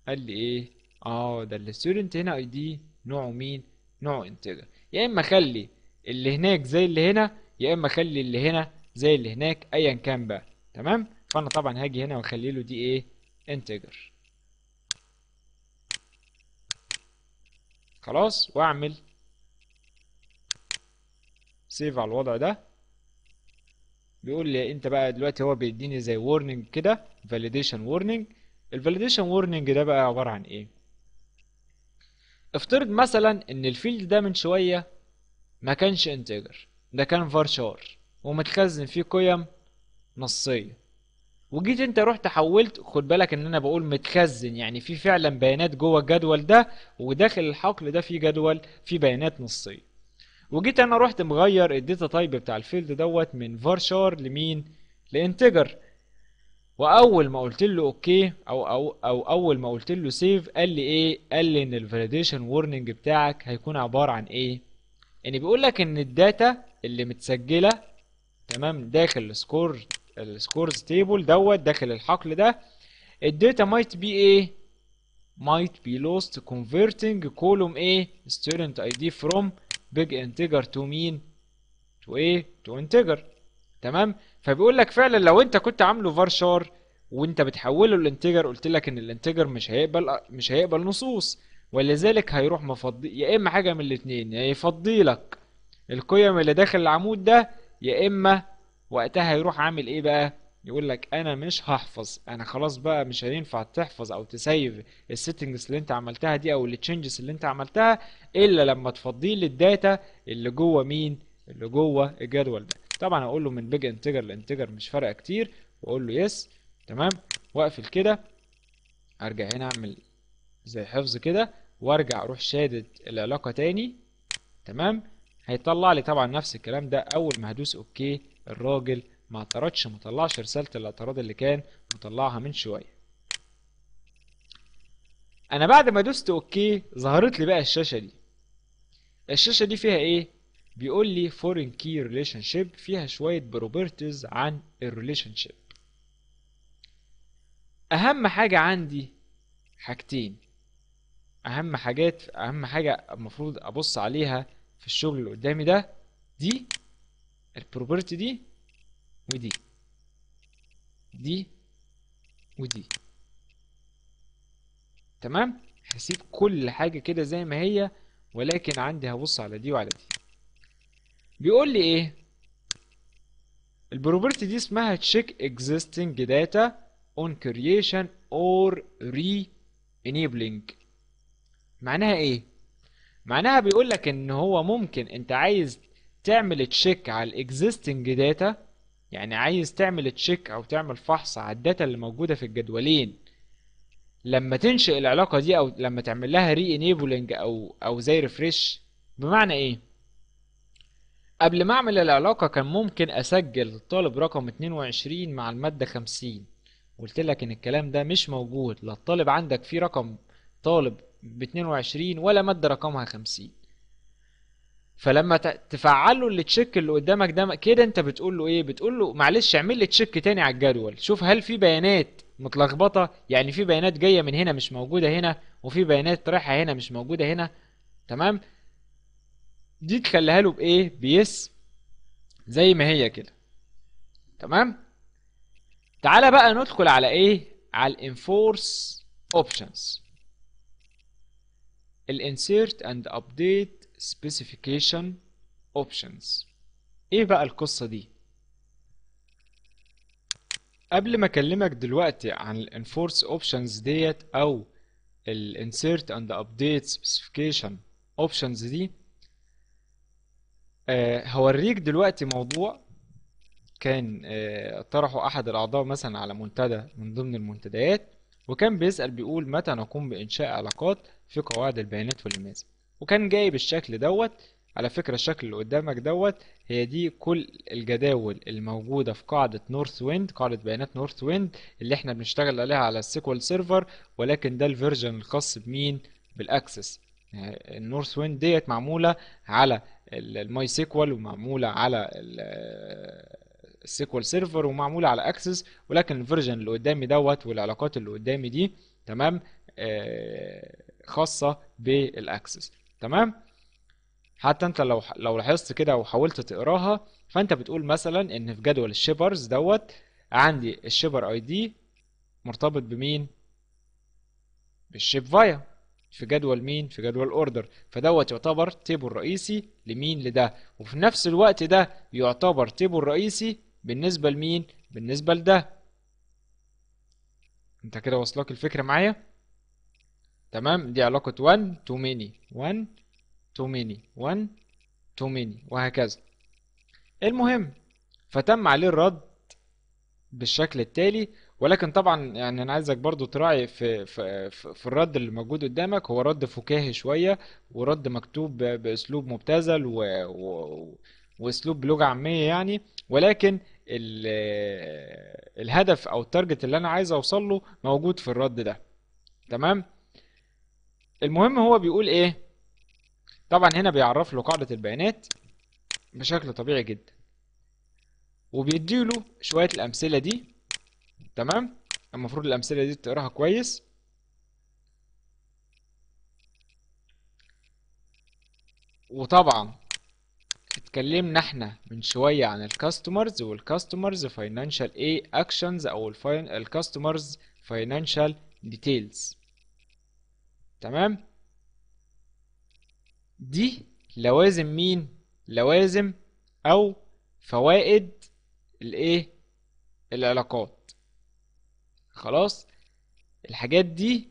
قال لي ايه اه ده الستودنت هنا اي دي نوعه مين نوعه انتجر يا اما اخلي اللي هناك زي اللي هنا يا اما اخلي اللي هنا زي اللي هناك ايا كان بقى تمام فانا طبعا هاجي هنا واخلي له دي ايه انتجر خلاص واعمل سيف على الوضع ده بيقول لي انت بقى دلوقتي هو بيديني زي ورنينج كده فاليديشن ورنينج الفاليديشن ورنينج ده بقى عبارة عن ايه افترض مثلا ان الفيلد ده من شوية ما كانش انتجر ده كان فارشار ومتخزن فيه قيم نصية وجيت انت رحت حولت خد بالك ان انا بقول متخزن يعني في فعلا بيانات جوه الجدول ده وداخل الحقل ده في جدول في بيانات نصيه وجيت انا رحت مغير الداتا تايب بتاع الفيلد دوت من فارشار لمين لانتجر واول ما قلت له اوكي او او او اول ما قلت له سيف قال لي ايه قال لي ان الفاليديشن وورنينج بتاعك هيكون عباره عن ايه ان يعني بيقول لك ان الداتا اللي متسجله تمام داخل السكور السكورز تيبل دوت داخل الحقل ده الداتا مايت بي ايه might be lost converting column a student id from big integer to مين to ايه to integer تمام فبيقول لك فعلا لو انت كنت عامله شار وانت بتحوله للانتجر قلت لك ان الانتجر مش هيقبل مش هيقبل نصوص ولذلك هيروح مفضي يا اما حاجه من الاثنين يا يفضي لك القيم اللي داخل العمود ده يا اما وقتها هيروح عامل ايه بقى يقول لك انا مش هحفظ انا خلاص بقى مش هينفع تحفظ او تسيف السيتنجز اللي انت عملتها دي او التشنجز اللي انت عملتها الا لما تفضيه للداتا اللي جوه مين اللي جوه الجدول ده طبعا هقول له من بيج انتجر لانتجر مش فارقه كتير واقول له يس تمام واقفل كده ارجع هنا اعمل زي حفظ كده وارجع اروح شادد العلاقه تاني تمام هيطلع لي طبعا نفس الكلام ده اول ما هدوس اوكي الراجل ما اعترضش ما طلعش رساله الاعتراض اللي كان مطلعها من شويه انا بعد ما دوست اوكي ظهرت لي بقى الشاشه دي الشاشه دي فيها ايه بيقول لي فورين كي ريليشن شيب فيها شويه بروبرتيز عن الريليشن شيب اهم حاجه عندي حاجتين اهم حاجات اهم حاجه المفروض ابص عليها في الشغل اللي قدامي ده دي البروبرتي دي ودي دي ودي تمام هسيب كل حاجة كده زي ما هي ولكن عندي هبص على دي وعلى دي بيقول لي ايه البروبرتي دي اسمها check existing data on creation or re enabling معناها ايه معناها بيقول لك ان هو ممكن انت عايز تعمل تشيك على الاكزيستنج داتا يعني عايز تعمل تشيك او تعمل فحص على الداتا اللي موجوده في الجدولين لما تنشئ العلاقه دي او لما تعمل لها ري انيبلنج او او زي ريفرش بمعنى ايه قبل ما اعمل العلاقه كان ممكن اسجل الطالب رقم 22 مع الماده 50 قلت لك ان الكلام ده مش موجود لا الطالب عندك فيه رقم طالب ب 22 ولا ماده رقمها 50 فلما تفعل له التشيك اللي قدامك ده كده انت بتقول له ايه بتقول له معلش اعمل لي تشيك تاني على الجدول شوف هل في بيانات متلخبطه يعني في بيانات جايه من هنا مش موجوده هنا وفي بيانات رايحه هنا مش موجوده هنا تمام دي تخليها له بايه بيس زي ما هي كده تمام تعالى بقى ندخل على ايه على الانفورس اوبشنز الانسيرت اند ابديت specification options ايه بقى القصة دي قبل ما اكلمك دلوقتي عن ال enforce options ديت او ال insert and update specification options دي آه هوريك دلوقتي موضوع كان آه طرحه احد الاعضاء مثلا على منتدى من ضمن المنتديات وكان بيسأل بيقول متى نقوم بإنشاء علاقات في قواعد البيانات واللمازم وكان جايب الشكل دوت على فكرة الشكل اللي قدامك دوت هي دي كل الجداول الموجودة في قاعدة نورث ويند قاعدة بيانات نورث ويند اللي احنا بنشتغل عليها على السيكوال سيرفر ولكن ده الفيرجن الخاص بمين بالاكسس النورث يعني ويند ديت معمولة على الماي سيكوال ومعمولة على السيكوال سيرفر ومعمولة على اكسس ولكن الفيرجن اللي قدامي دوت والعلاقات اللي قدامي دي تمام آه، خاصة بالاكسس تمام حتى انت لو لو لاحظت كده وحاولت تقراها فانت بتقول مثلا ان في جدول الشيبرز دوت عندي الشيبر اي دي مرتبط بمين بالشيب فايا في جدول مين في جدول اوردر فدوت يعتبر تيبل رئيسي لمين لده وفي نفس الوقت ده يعتبر تيبل رئيسي بالنسبه لمين بالنسبه لده انت كده وصلك الفكره معايا تمام دي علاقة one too many one too many one too many وهكذا المهم فتم عليه الرد بالشكل التالي ولكن طبعا يعني انا عايزك برضو تراعي في, في, في الرد اللي موجود قدامك هو رد فكاهي شويه ورد مكتوب باسلوب مبتذل و, و, واسلوب بلغه عاميه يعني ولكن ال الهدف او التارجت اللي انا عايز اوصل له موجود في الرد ده تمام المهم هو بيقول ايه طبعا هنا بيعرف له قاعدة البيانات بشكل طبيعي جدا وبيديله شوية الأمثلة دي تمام المفروض الأمثلة دي تقراها كويس وطبعا اتكلمنا احنا من شويه عن الكاستمرز والكاستمرز فاينانشال ايه اكشنز او الكاستمرز فاينانشال ديتيلز تمام دي لوازم مين لوازم او فوائد الايه العلاقات خلاص الحاجات دي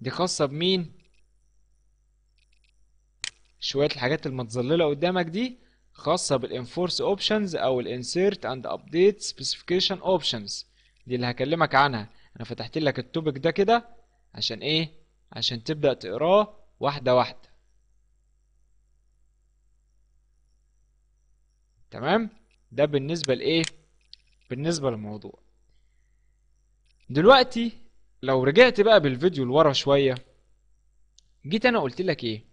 دي خاصة بمين شوية الحاجات المتظللة قدامك دي خاصة بالانفورس اوبشنز او الانسيرت اند ابديت سبيسيفيكيشن اوبشنز دي اللي هكلمك عنها انا فتحت لك التوبيك ده كده عشان ايه عشان تبدأ تقراه واحدة واحدة تمام ده بالنسبة لايه بالنسبة للموضوع دلوقتي لو رجعت بقى بالفيديو لورا شوية جيت انا قلت لك ايه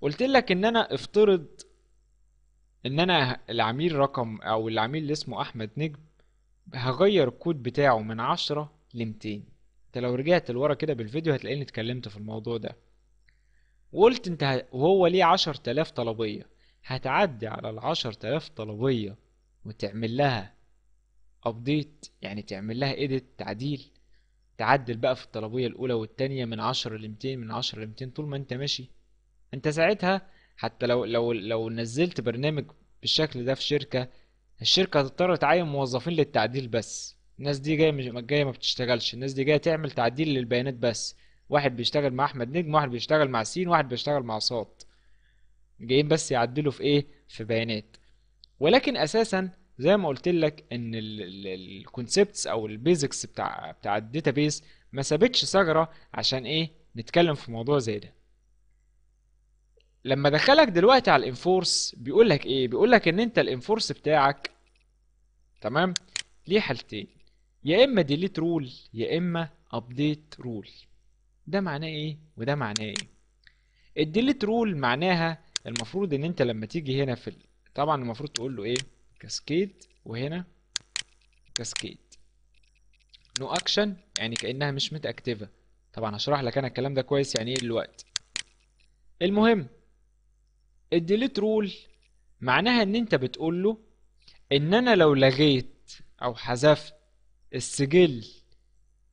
قلت لك ان انا افترض ان انا العميل رقم او العميل اللي اسمه احمد نجم هغير الكود بتاعه من عشرة لمتين انت لو رجعت لورا كده بالفيديو هتلاقيني اتكلمت في الموضوع ده وقلت انت وهو ليه عشر تلاف طلبية هتعدي على العشر تلاف طلبية وتعمل لها ابديت يعني تعمل لها ايديت تعديل تعدل بقى في الطلبية الأولى والتانية من عشرة لمتين من عشرة لمتين طول ما انت ماشي انت ساعتها حتى لو لو لو نزلت برنامج بالشكل ده في شركة الشركة هتضطر تعين موظفين للتعديل بس الناس دي جايه مش جايه ما بتشتغلش الناس دي جايه تعمل تعديل للبيانات بس واحد بيشتغل مع احمد نجم واحد بيشتغل مع سين واحد بيشتغل مع صاد جايين بس يعدلوا في ايه في بيانات ولكن اساسا زي ما قلت لك ان الكونسبتس او البيزكس بتاع بتاع الداتابيس ما سابتش ثغره عشان ايه نتكلم في موضوع زي ده لما دخلك دلوقتي على الانفورس بيقول لك ايه بيقول لك ان انت الانفورس بتاعك تمام ليه حالتين يا اما ديليت رول يا اما ابديت رول ده معناه ايه وده معناه ايه الديليت رول معناها المفروض ان انت لما تيجي هنا في ال... طبعا المفروض تقول له ايه كاسكيد وهنا كاسكيد نو اكشن يعني كانها مش متاكتفه طبعا هشرح لك انا الكلام ده كويس يعني ايه دلوقتي المهم الديليت رول معناها ان انت بتقول له ان انا لو لغيت او حذفت السجل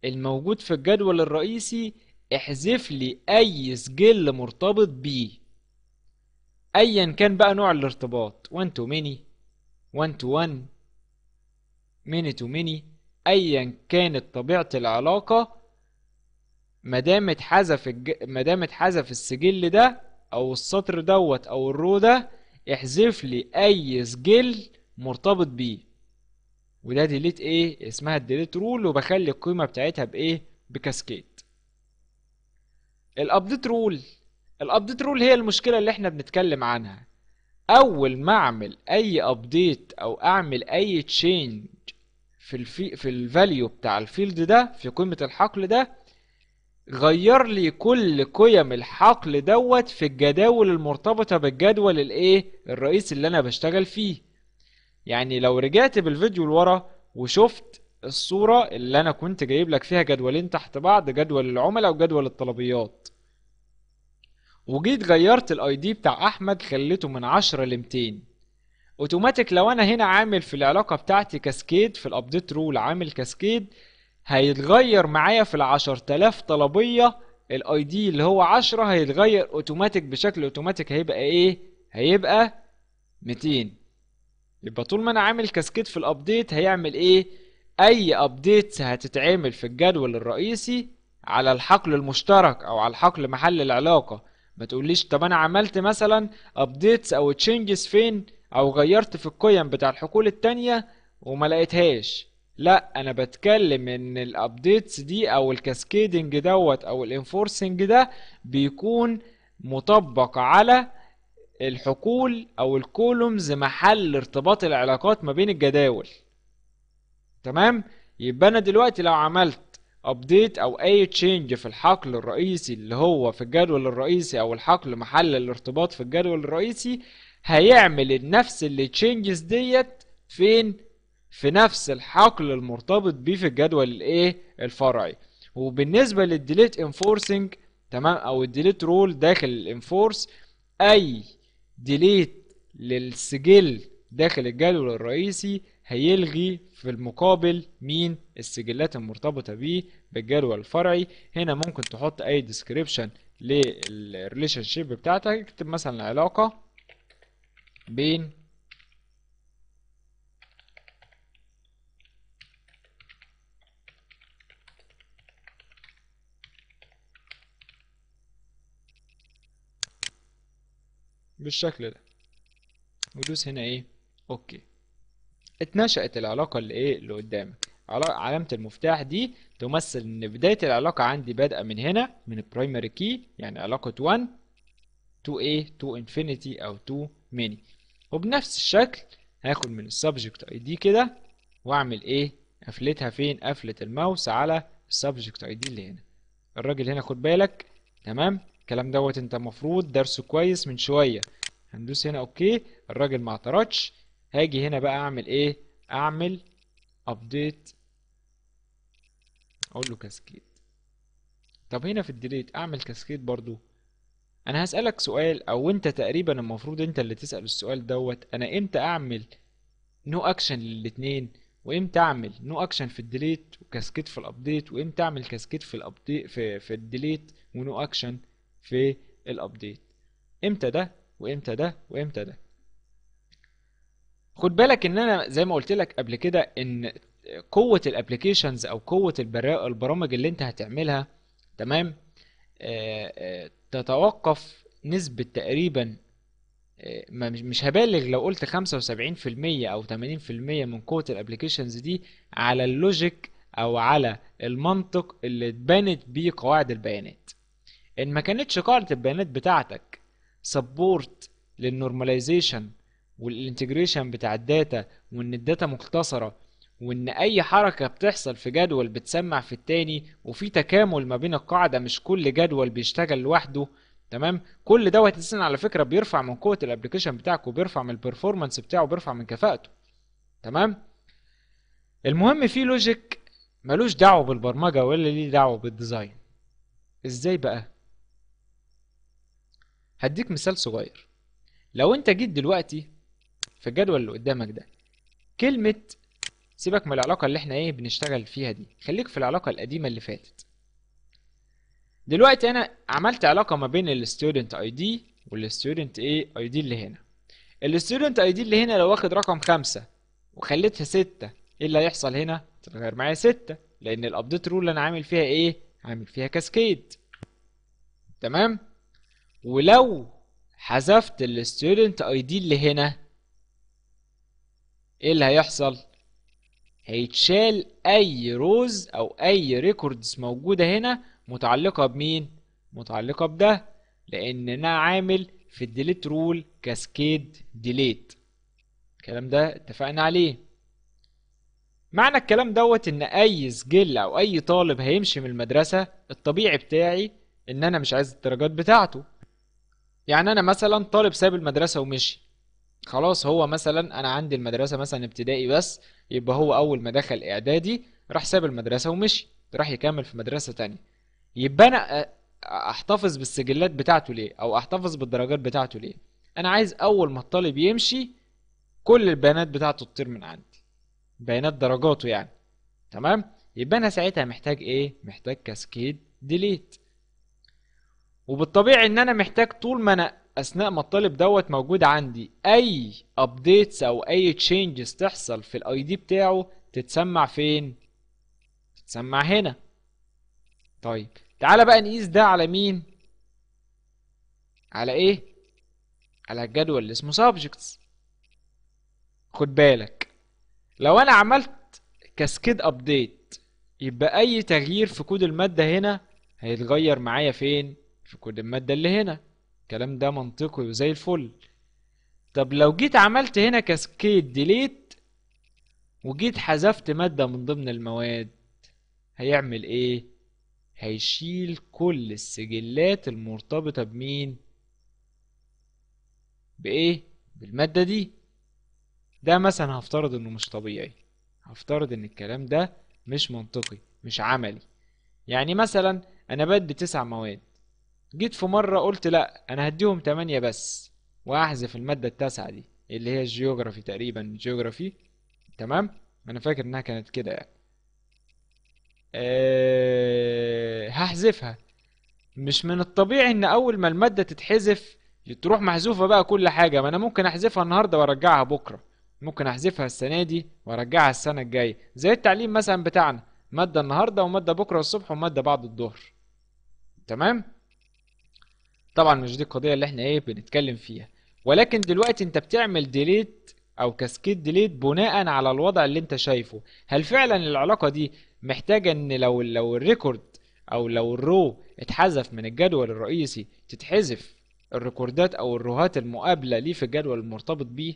الموجود في الجدول الرئيسي احذف لي اي سجل مرتبط بيه ايا كان بقى نوع الارتباط 1 تو ميني 1 تو 1 ميني تو ميني ايا كانت طبيعه العلاقه مادام اتحذف الج... دام اتحذف السجل ده او السطر دوت او الرو ده احذف لي اي سجل مرتبط بيه وده ديليت ايه اسمها الديليت رول وبخلي القيمه بتاعتها بايه بكاسكيد الابديت رول الابديت رول هي المشكله اللي احنا بنتكلم عنها اول ما اعمل اي ابديت او اعمل اي تشينج في الفي في الفاليو بتاع الفيلد ده في قيمه الحقل ده غير لي كل قيم الحقل دوت في الجداول المرتبطه بالجدول الايه الرئيسي اللي انا بشتغل فيه يعني لو رجعت بالفيديو لورا وشفت الصورة اللي انا كنت جايب لك فيها جدولين تحت بعض جدول العملاء وجدول الطلبيات وجيت غيرت الاي دي بتاع احمد خليته من 10 ل 200 اوتوماتيك لو انا هنا عامل في العلاقة بتاعتي كاسكيد في الابديت رول عامل كاسكيد هيتغير معايا في ال 10000 طلبية الاي دي اللي هو 10 هيتغير اوتوماتيك بشكل اوتوماتيك هيبقى ايه هيبقى 200 يبقى طول ما انا عامل كاسكيد في الابديت هيعمل ايه اي ابديت هتتعمل في الجدول الرئيسي على الحقل المشترك او على الحقل محل العلاقه ما تقوليش طب انا عملت مثلا ابديتس او تشينجز فين او غيرت في القيم بتاع الحقول التانية وما لقيتهاش لا انا بتكلم ان الابديتس دي او الكاسكيدنج دوت او الانفورسنج ده بيكون مطبق على الحقول او الكولومز محل ارتباط العلاقات ما بين الجداول تمام يبقى انا دلوقتي لو عملت ابديت او اي تشينج في الحقل الرئيسي اللي هو في الجدول الرئيسي او الحقل محل الارتباط في الجدول الرئيسي هيعمل نفس التشينجز ديت فين في نفس الحقل المرتبط بيه في الجدول الايه الفرعي وبالنسبه للديليت انفورسنج تمام او الديليت رول داخل الانفورس اي ديليت للسجل داخل الجدول الرئيسي هيلغي في المقابل مين السجلات المرتبطة بيه بالجدول الفرعي هنا ممكن تحط اي ديسكريبشن للريليشن شيب بتاعتك اكتب مثلا العلاقة بين بالشكل ده ودوس هنا ايه اوكي اتنشأت العلاقة اللي ايه اللي قدامك علامة المفتاح دي تمثل ان بداية العلاقة عندي بادئة من هنا من البرايمري كي يعني علاقة 1 تو a to infinity او to many وبنفس الشكل هاخد من السبجكت اي دي كده واعمل ايه قفلتها فين قفلة الماوس على السبجكت اي دي اللي هنا الراجل هنا خد بالك تمام الكلام دوت انت المفروض درسه كويس من شويه هندوس هنا اوكي الراجل ما اعترضش هاجي هنا بقى اعمل ايه اعمل ابديت اقول له كاسكيد طب هنا في الديليت اعمل كاسكيد برضو انا هسألك سؤال او انت تقريبا المفروض انت اللي تسأل السؤال دوت انا امتى اعمل نو no اكشن للاتنين وامتى اعمل نو no اكشن في الديليت وكاسكيد في الابديت وامتى اعمل كاسكيد في الابديت في, في الديليت ونو no اكشن في الابديت امتى ده وامتى ده وامتى ده خد بالك ان انا زي ما قلت لك قبل كده ان قوه الابلكيشنز او قوه البرامج اللي انت هتعملها تمام تتوقف نسبه تقريبا مش هبالغ لو قلت 75% او 80% من قوه الابلكيشنز دي على اللوجيك او على المنطق اللي اتبنت بيه قواعد البيانات ان ما كانتش قاعدة البيانات بتاعتك سبورت للنورماليزيشن والانتجريشن بتاع الداتا وان الداتا مختصرة وان اي حركة بتحصل في جدول بتسمع في التاني وفي تكامل ما بين القاعدة مش كل جدول بيشتغل لوحده تمام كل دوت اساسا على فكرة بيرفع من قوة الابلكيشن بتاعك وبيرفع من البرفورمانس بتاعه وبيرفع من كفاءته تمام المهم في لوجيك ملوش دعوه بالبرمجه ولا ليه دعوه بالديزاين ازاي بقى هديك مثال صغير لو انت جيت دلوقتي في الجدول اللي قدامك ده كلمة سيبك من العلاقة اللي احنا ايه بنشتغل فيها دي خليك في العلاقة القديمة اللي فاتت دلوقتي انا عملت علاقة ما بين الستودنت اي دي والستودنت ايه اي دي اللي هنا الستودنت اي دي اللي هنا لو واخد رقم خمسة وخليتها ستة ايه اللي هيحصل هنا تتغير معايا ستة لان الابديت رول اللي انا عامل فيها ايه عامل فيها كاسكيد تمام ولو حذفت الستودنت اي دي اللي هنا ايه اللي هيحصل هيتشال اي روز او اي ريكوردز موجوده هنا متعلقه بمين متعلقه بده لان انا عامل في الديليت رول كاسكيد ديليت الكلام ده اتفقنا عليه معنى الكلام دوت ان اي سجل او اي طالب هيمشي من المدرسه الطبيعي بتاعي ان انا مش عايز الدرجات بتاعته يعني انا مثلا طالب ساب المدرسه ومشي خلاص هو مثلا انا عندي المدرسه مثلا ابتدائي بس يبقى هو اول ما دخل اعدادي راح ساب المدرسه ومشي راح يكمل في مدرسه تانية يبقى انا آه، احتفظ بالسجلات بتاعته ليه او احتفظ بالدرجات بتاعته ليه انا عايز اول ما الطالب يمشي كل البيانات بتاعته تطير من عندي بيانات درجاته يعني تمام يبقى انا ساعتها محتاج ايه محتاج كاسكيد ديليت وبالطبيعي ان انا محتاج طول ما انا اثناء ما الطالب دوت موجود عندي اي ابديتس او اي تشينجز تحصل في الاي دي بتاعه تتسمع فين تتسمع هنا طيب تعالى بقى نقيس ده على مين على ايه على الجدول اللي اسمه سابجكتس خد بالك لو انا عملت كاسكيد ابديت يبقى اي تغيير في كود المادة هنا هيتغير معايا فين في كود المادة اللي هنا الكلام ده منطقي وزي الفل طب لو جيت عملت هنا كاسكيد ديليت وجيت حذفت مادة من ضمن المواد هيعمل ايه هيشيل كل السجلات المرتبطة بمين بايه بالمادة دي ده مثلا هفترض انه مش طبيعي هفترض ان الكلام ده مش منطقي مش عملي يعني مثلا انا بدي تسع مواد جيت في مرة قلت لأ أنا هديهم تمانية بس وأحذف المادة التاسعة دي اللي هي الجيوغرافي تقريبا جيوغرافي تمام أنا فاكر إنها كانت كده يعني أه هحذفها مش من الطبيعي إن أول ما المادة تتحذف تروح محذوفة بقى كل حاجة ما أنا ممكن أحذفها النهاردة وأرجعها بكرة ممكن أحذفها السنة دي وأرجعها السنة الجاية زي التعليم مثلا بتاعنا مادة النهاردة ومادة بكرة الصبح ومادة بعد الظهر تمام طبعا مش دي القضيه اللي احنا ايه بنتكلم فيها ولكن دلوقتي انت بتعمل ديليت او كاسكيد ديليت بناء على الوضع اللي انت شايفه هل فعلا العلاقه دي محتاجه ان لو لو الريكورد او لو الرو اتحذف من الجدول الرئيسي تتحذف الريكوردات او الروهات المقابله ليه في الجدول المرتبط بيه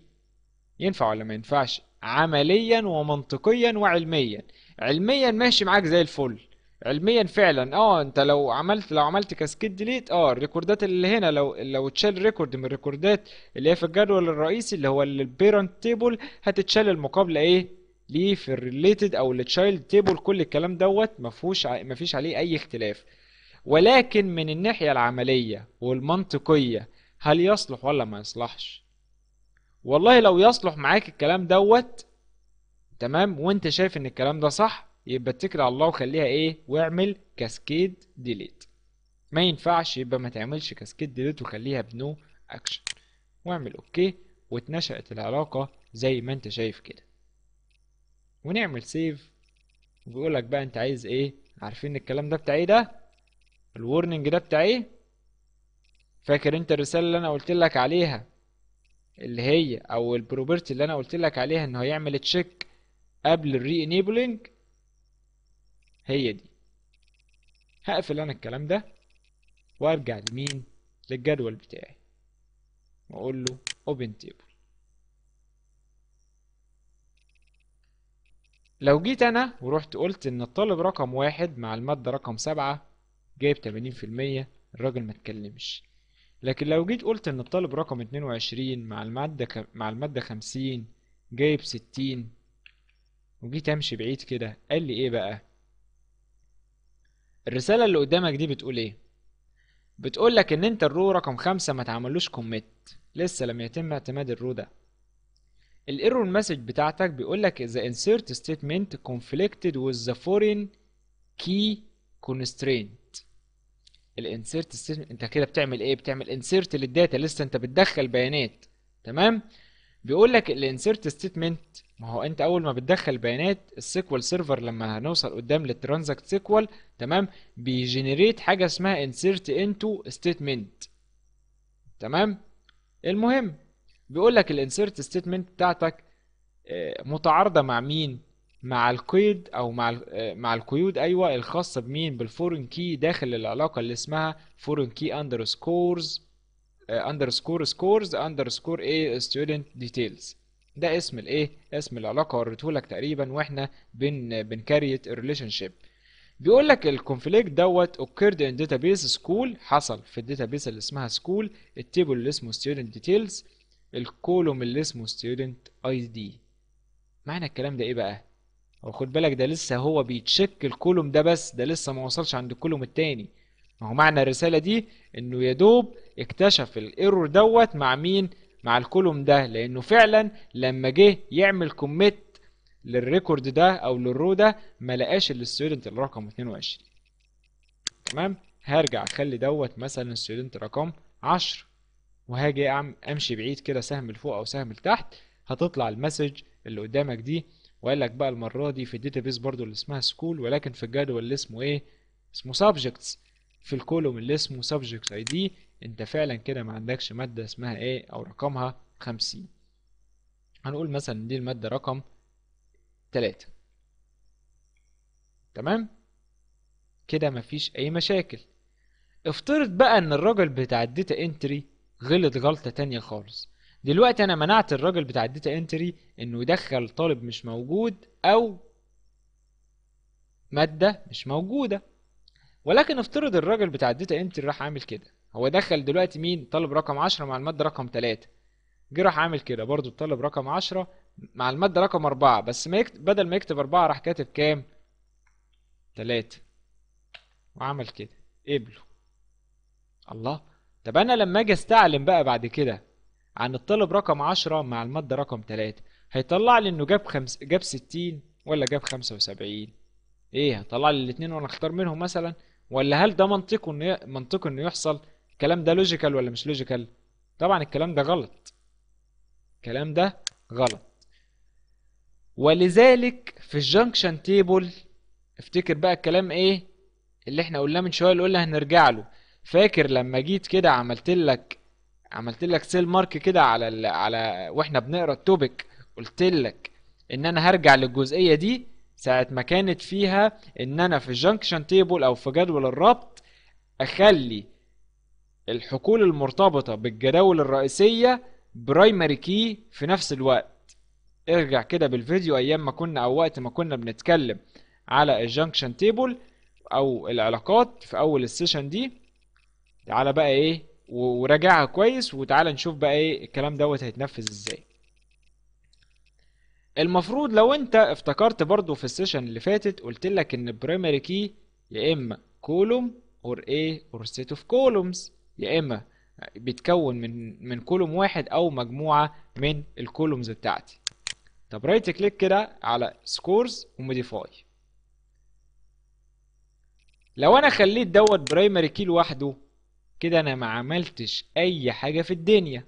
ينفع ولا ما ينفعش عمليا ومنطقيا وعلميا علميا ماشي معاك زي الفل علميا فعلا اه انت لو عملت لو عملت كاسكيد ديليت اه الريكوردات اللي هنا لو لو اتشال ريكورد من الريكوردات اللي هي في الجدول الرئيسي اللي هو البيرنت تيبل هتتشال المقابله ايه ليه في الريليتد او التشايلد تيبل كل الكلام دوت مفهوش ما مفيش عليه اي اختلاف ولكن من الناحيه العمليه والمنطقيه هل يصلح ولا ما يصلحش والله لو يصلح معاك الكلام دوت تمام وانت شايف ان الكلام ده صح يبقى اتكل على الله وخليها ايه واعمل كاسكيد ديليت ما ينفعش يبقى ما تعملش كاسكيد ديليت وخليها بنو اكشن واعمل اوكي واتنشأت العلاقة زي ما انت شايف كده ونعمل سيف وبيقولك بقى انت عايز ايه عارفين الكلام ده بتاع ايه ده الورنينج ده بتاع ايه فاكر انت الرسالة اللي انا قلت لك عليها اللي هي او البروبرتي اللي انا قلت لك عليها انه هيعمل تشيك قبل الري انيبلينج هي دي هقفل انا الكلام ده وارجع لمين للجدول بتاعي واقول له open table لو جيت انا ورحت قلت ان الطالب رقم واحد مع المادة رقم سبعة جايب تمانين في المية الراجل ما اتكلمش لكن لو جيت قلت ان الطالب رقم اتنين وعشرين مع المادة ك... مع المادة خمسين جايب ستين وجيت امشي بعيد كده قال لي ايه بقى الرسالة اللي قدامك دي بتقول ايه بتقول لك ان انت الرو رقم خمسة ما تعملوش كوميت لسه لم يتم اعتماد الرو ده الايرور مسج بتاعتك بيقول لك the insert statement conflicted with the foreign key constraint الانسيرت statement انت كده بتعمل ايه بتعمل insert للداتا لسه انت بتدخل بيانات تمام بيقول لك الانسيرت ستيتمنت ما هو انت اول ما بتدخل بيانات السيكوال سيرفر لما هنوصل قدام للترانزاكت سيكوال تمام بيجنريت حاجه اسمها انسيرت انتو ستيتمنت تمام المهم بيقول لك الانسيرت ستيتمنت بتاعتك آه، متعارضه مع مين مع القيد او مع آه، مع القيود ايوه الخاصه بمين بالفورن كي داخل العلاقه اللي اسمها فورن كي اندرسكورز اندرسكور سكورز اندرسكور اي ستودنت ديتيلز ده اسم الايه اسم العلاقه وريتهولك تقريبا واحنا بن بنكريت الريليشن شيب بيقول لك الكونفليكت دوت اوكيرد ان داتابيس سكول حصل في الداتابيس اللي اسمها سكول التيبل اللي اسمه ستودنت ديتيلز الكولوم اللي اسمه اي دي معنى الكلام ده ايه بقى وخد بالك ده لسه هو بيتشك الكولوم ده بس ده لسه ما وصلش عند الكولوم التاني ما هو معنى الرسالة دي انه يا دوب اكتشف الايرور دوت مع مين مع الكولوم ده لانه فعلا لما جه يعمل كوميت للريكورد ده او للرو ده ما لقاش الستودنت الرقم 22 تمام هرجع اخلي دوت مثلا الستودنت رقم 10 وهاجي امشي بعيد كده سهم لفوق او سهم لتحت هتطلع المسج اللي قدامك دي وقال لك بقى المره دي في الداتابيس برضو اللي اسمها سكول ولكن في الجدول اللي اسمه ايه اسمه سبجكتس في الكولوم اللي اسمه subject id انت فعلا كده ما عندكش مادة اسمها ايه او رقمها 50 هنقول مثلا دي المادة رقم 3 تمام كده مفيش اي مشاكل افترض بقى ان الراجل بتاع الداتا انتري غلط غلطة تانية خالص دلوقتي انا منعت الراجل بتاع الداتا انتري انه يدخل طالب مش موجود او مادة مش موجودة ولكن افترض الراجل بتاع الداتا انتري راح عامل كده هو دخل دلوقتي مين طالب رقم 10 مع الماده رقم 3 جه راح عامل كده برضو الطالب رقم 10 مع الماده رقم 4 بس ما يكتب بدل ما يكتب 4 راح كاتب كام 3 وعمل كده قبله الله طب انا لما اجي استعلم بقى بعد كده عن الطالب رقم 10 مع الماده رقم 3 هيطلع لي انه جاب خمس جاب 60 ولا جاب 75 ايه هيطلع لي الاثنين وانا اختار منهم مثلا ولا هل ده منطقه ان منطقه انه يحصل الكلام ده لوجيكال ولا مش لوجيكال طبعا الكلام ده غلط الكلام ده غلط ولذلك في الجنكشن تيبل افتكر بقى الكلام ايه اللي احنا قلناه من شويه اللي قلنا هنرجع له فاكر لما جيت كده عملت لك عملت لك سيل مارك كده على على واحنا بنقرا التوبيك قلت لك ان انا هرجع للجزئيه دي ساعة ما كانت فيها ان انا في الجنكشن تيبل او في جدول الربط اخلي الحقول المرتبطة بالجداول الرئيسية برايمري كي في نفس الوقت ارجع كده بالفيديو ايام ما كنا او وقت ما كنا بنتكلم على الجنكشن تيبل او العلاقات في اول السيشن دي تعالى بقى ايه وراجعها كويس وتعالى نشوف بقى ايه الكلام دوت هيتنفذ ازاي المفروض لو انت افتكرت برضو في السيشن اللي فاتت قلت لك ان البرايمري كي يا اما كولوم اور ايه اور سيت اوف كولومز يا اما بيتكون من من كولوم واحد او مجموعه من الكولومز بتاعتي طب رايت كليك كده على سكورز وموديفاي لو انا خليت دوت برايمري كي لوحده كده انا ما عملتش اي حاجه في الدنيا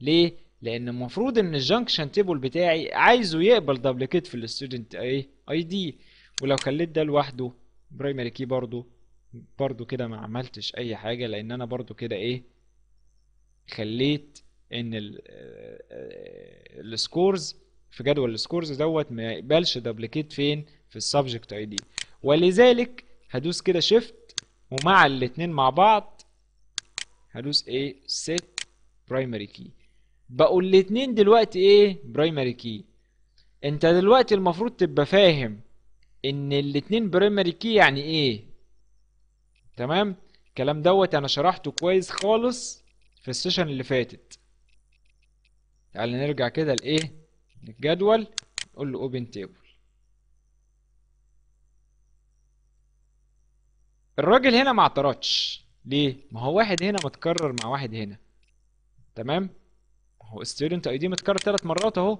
ليه لان المفروض ان الجنكشن تيبل بتاعي عايزه يقبل دبليكيت في الستودنت ايه اي دي ولو خليت ده لوحده برايمري كي برضو برضو كده ما عملتش اي حاجه لان انا برضو كده ايه خليت ان آه، آه، السكورز في جدول السكورز دوت ما يقبلش دبليكيت فين في السبجكت اي دي ولذلك هدوس كده شيفت ومع الاتنين مع بعض هدوس ايه set primary key بقوا الاتنين دلوقتي ايه برايمري كي انت دلوقتي المفروض تبقى فاهم ان الاتنين برايمري كي يعني ايه تمام الكلام دوت انا شرحته كويس خالص في السيشن اللي فاتت تعال نرجع كده لايه للجدول نقول له اوبن تيبل الراجل هنا ما اعترضش ليه ما هو واحد هنا متكرر مع واحد هنا تمام هو ستودنت اي دي متكرر ثلاث مرات اهو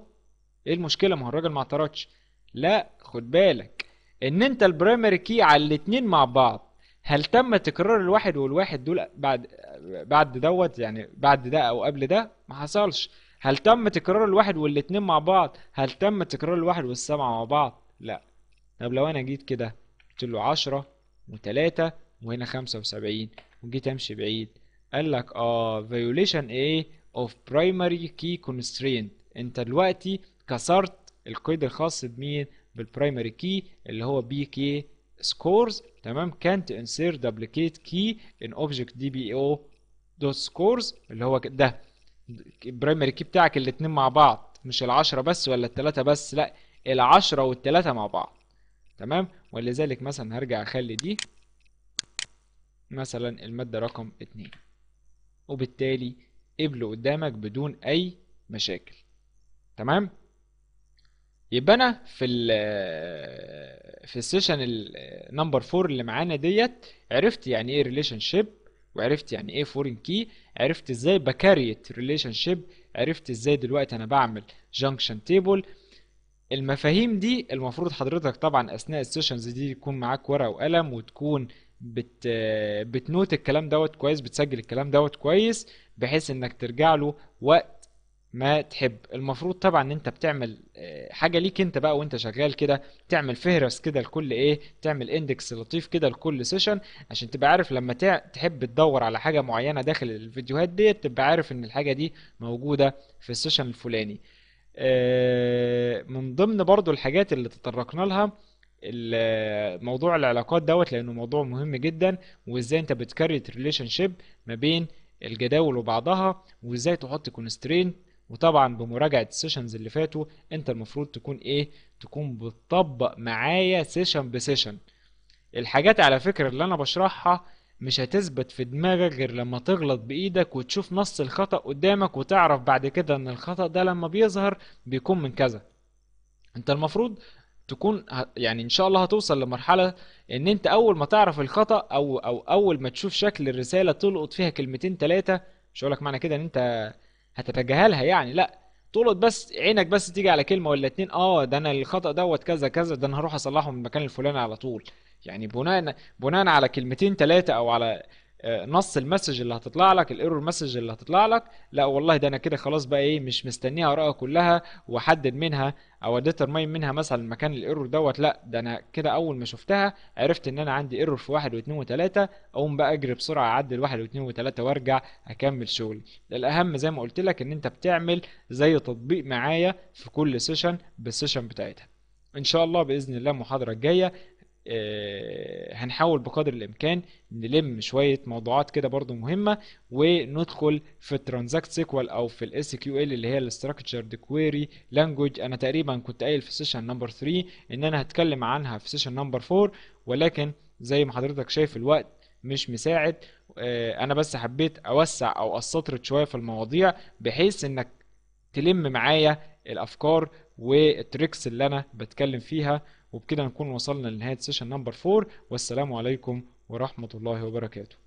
ايه المشكله ما هو الراجل ما اعترضش لا خد بالك ان انت البرايمري كي على الاثنين مع بعض هل تم تكرار الواحد والواحد دول بعد بعد دوت يعني بعد ده او قبل ده ما حصلش هل تم تكرار الواحد والاثنين مع بعض هل تم تكرار الواحد والسبعه مع بعض لا طب لو انا جيت كده قلت له 10 و3 وهنا 75 وجيت امشي بعيد قال لك اه فيوليشن ايه of primary key constraint انت دلوقتي كسرت القيد الخاص بمين بالبرايمري كي اللي هو بي كي سكورز تمام كانت انسير دوبليكيت كي ان اوبجكت دي بي او دوت سكورز اللي هو ده البرايمري كي بتاعك الاثنين مع بعض مش ال10 بس ولا الثلاثة بس لا ال10 والثلاثة مع بعض تمام ولذلك مثلا هرجع اخلي دي مثلا المادة رقم 2 وبالتالي قبله قدامك بدون اي مشاكل تمام يبقى انا في ال في السيشن نمبر 4 اللي معانا ديت عرفت يعني ايه ريليشن شيب وعرفت يعني ايه فورين كي عرفت ازاي بكريت ريليشن شيب عرفت ازاي دلوقتي انا بعمل جانكشن تيبل المفاهيم دي المفروض حضرتك طبعا اثناء السيشنز دي يكون معاك ورقه وقلم وتكون بت بتنوت الكلام دوت كويس بتسجل الكلام دوت كويس بحيث انك ترجع له وقت ما تحب المفروض طبعا ان انت بتعمل آه، حاجه ليك انت بقى وانت شغال كده تعمل فهرس كده لكل ايه تعمل اندكس لطيف كده لكل سيشن عشان تبقى عارف لما تحب تدور على حاجه معينه داخل الفيديوهات ديت تبقى عارف ان الحاجه دي موجوده في السيشن الفلاني آه، من ضمن برضو الحاجات اللي تطرقنا لها موضوع العلاقات دوت لانه موضوع مهم جدا وازاي انت بتكريت ريليشن شيب ما بين الجداول وبعضها وازاي تحط كونسترين وطبعا بمراجعه السيشنز اللي فاتوا انت المفروض تكون ايه تكون بتطبق معايا سيشن بسيشن الحاجات على فكره اللي انا بشرحها مش هتثبت في دماغك غير لما تغلط بايدك وتشوف نص الخطأ قدامك وتعرف بعد كده ان الخطأ ده لما بيظهر بيكون من كذا انت المفروض تكون يعني ان شاء الله هتوصل لمرحله ان انت اول ما تعرف الخطا او او اول ما تشوف شكل الرساله تلقط فيها كلمتين ثلاثه مش هقول لك معنى كده ان انت هتتجاهلها يعني لا تلقط بس عينك بس تيجي على كلمه ولا اتنين اه ده انا الخطا دوت كذا كذا ده انا هروح اصلحه من المكان الفلاني على طول يعني بناء بناء على كلمتين ثلاثه او على آه، نص المسج اللي هتطلع لك الايرور مسج اللي هتطلع لك لا والله ده انا كده خلاص بقى ايه مش مستنيها اقراها كلها واحدد منها او ديترماين منها مثلا مكان الايرور دوت لا ده انا كده اول ما شفتها عرفت ان انا عندي ايرور في واحد واثنين وثلاثه اقوم بقى اجري بسرعه اعدل واحد واثنين وثلاثه وارجع اكمل شغلي الاهم زي ما قلت لك ان انت بتعمل زي تطبيق معايا في كل سيشن بالسيشن بتاعتها ان شاء الله باذن الله المحاضره الجايه آه، هنحاول بقدر الامكان نلم شويه موضوعات كده برضو مهمه وندخل في الترانزاكت سيكوال او في الاس كيو ال اللي هي الاستراكشرد كويري لانجوج انا تقريبا كنت قايل في سيشن نمبر 3 ان انا هتكلم عنها في سيشن نمبر 4 ولكن زي ما حضرتك شايف الوقت مش مساعد آه، انا بس حبيت اوسع او اسطرت شويه في المواضيع بحيث انك تلم معايا الافكار والتريكس اللي انا بتكلم فيها وبكده نكون وصلنا لنهايه سيشن نمبر 4 والسلام عليكم ورحمه الله وبركاته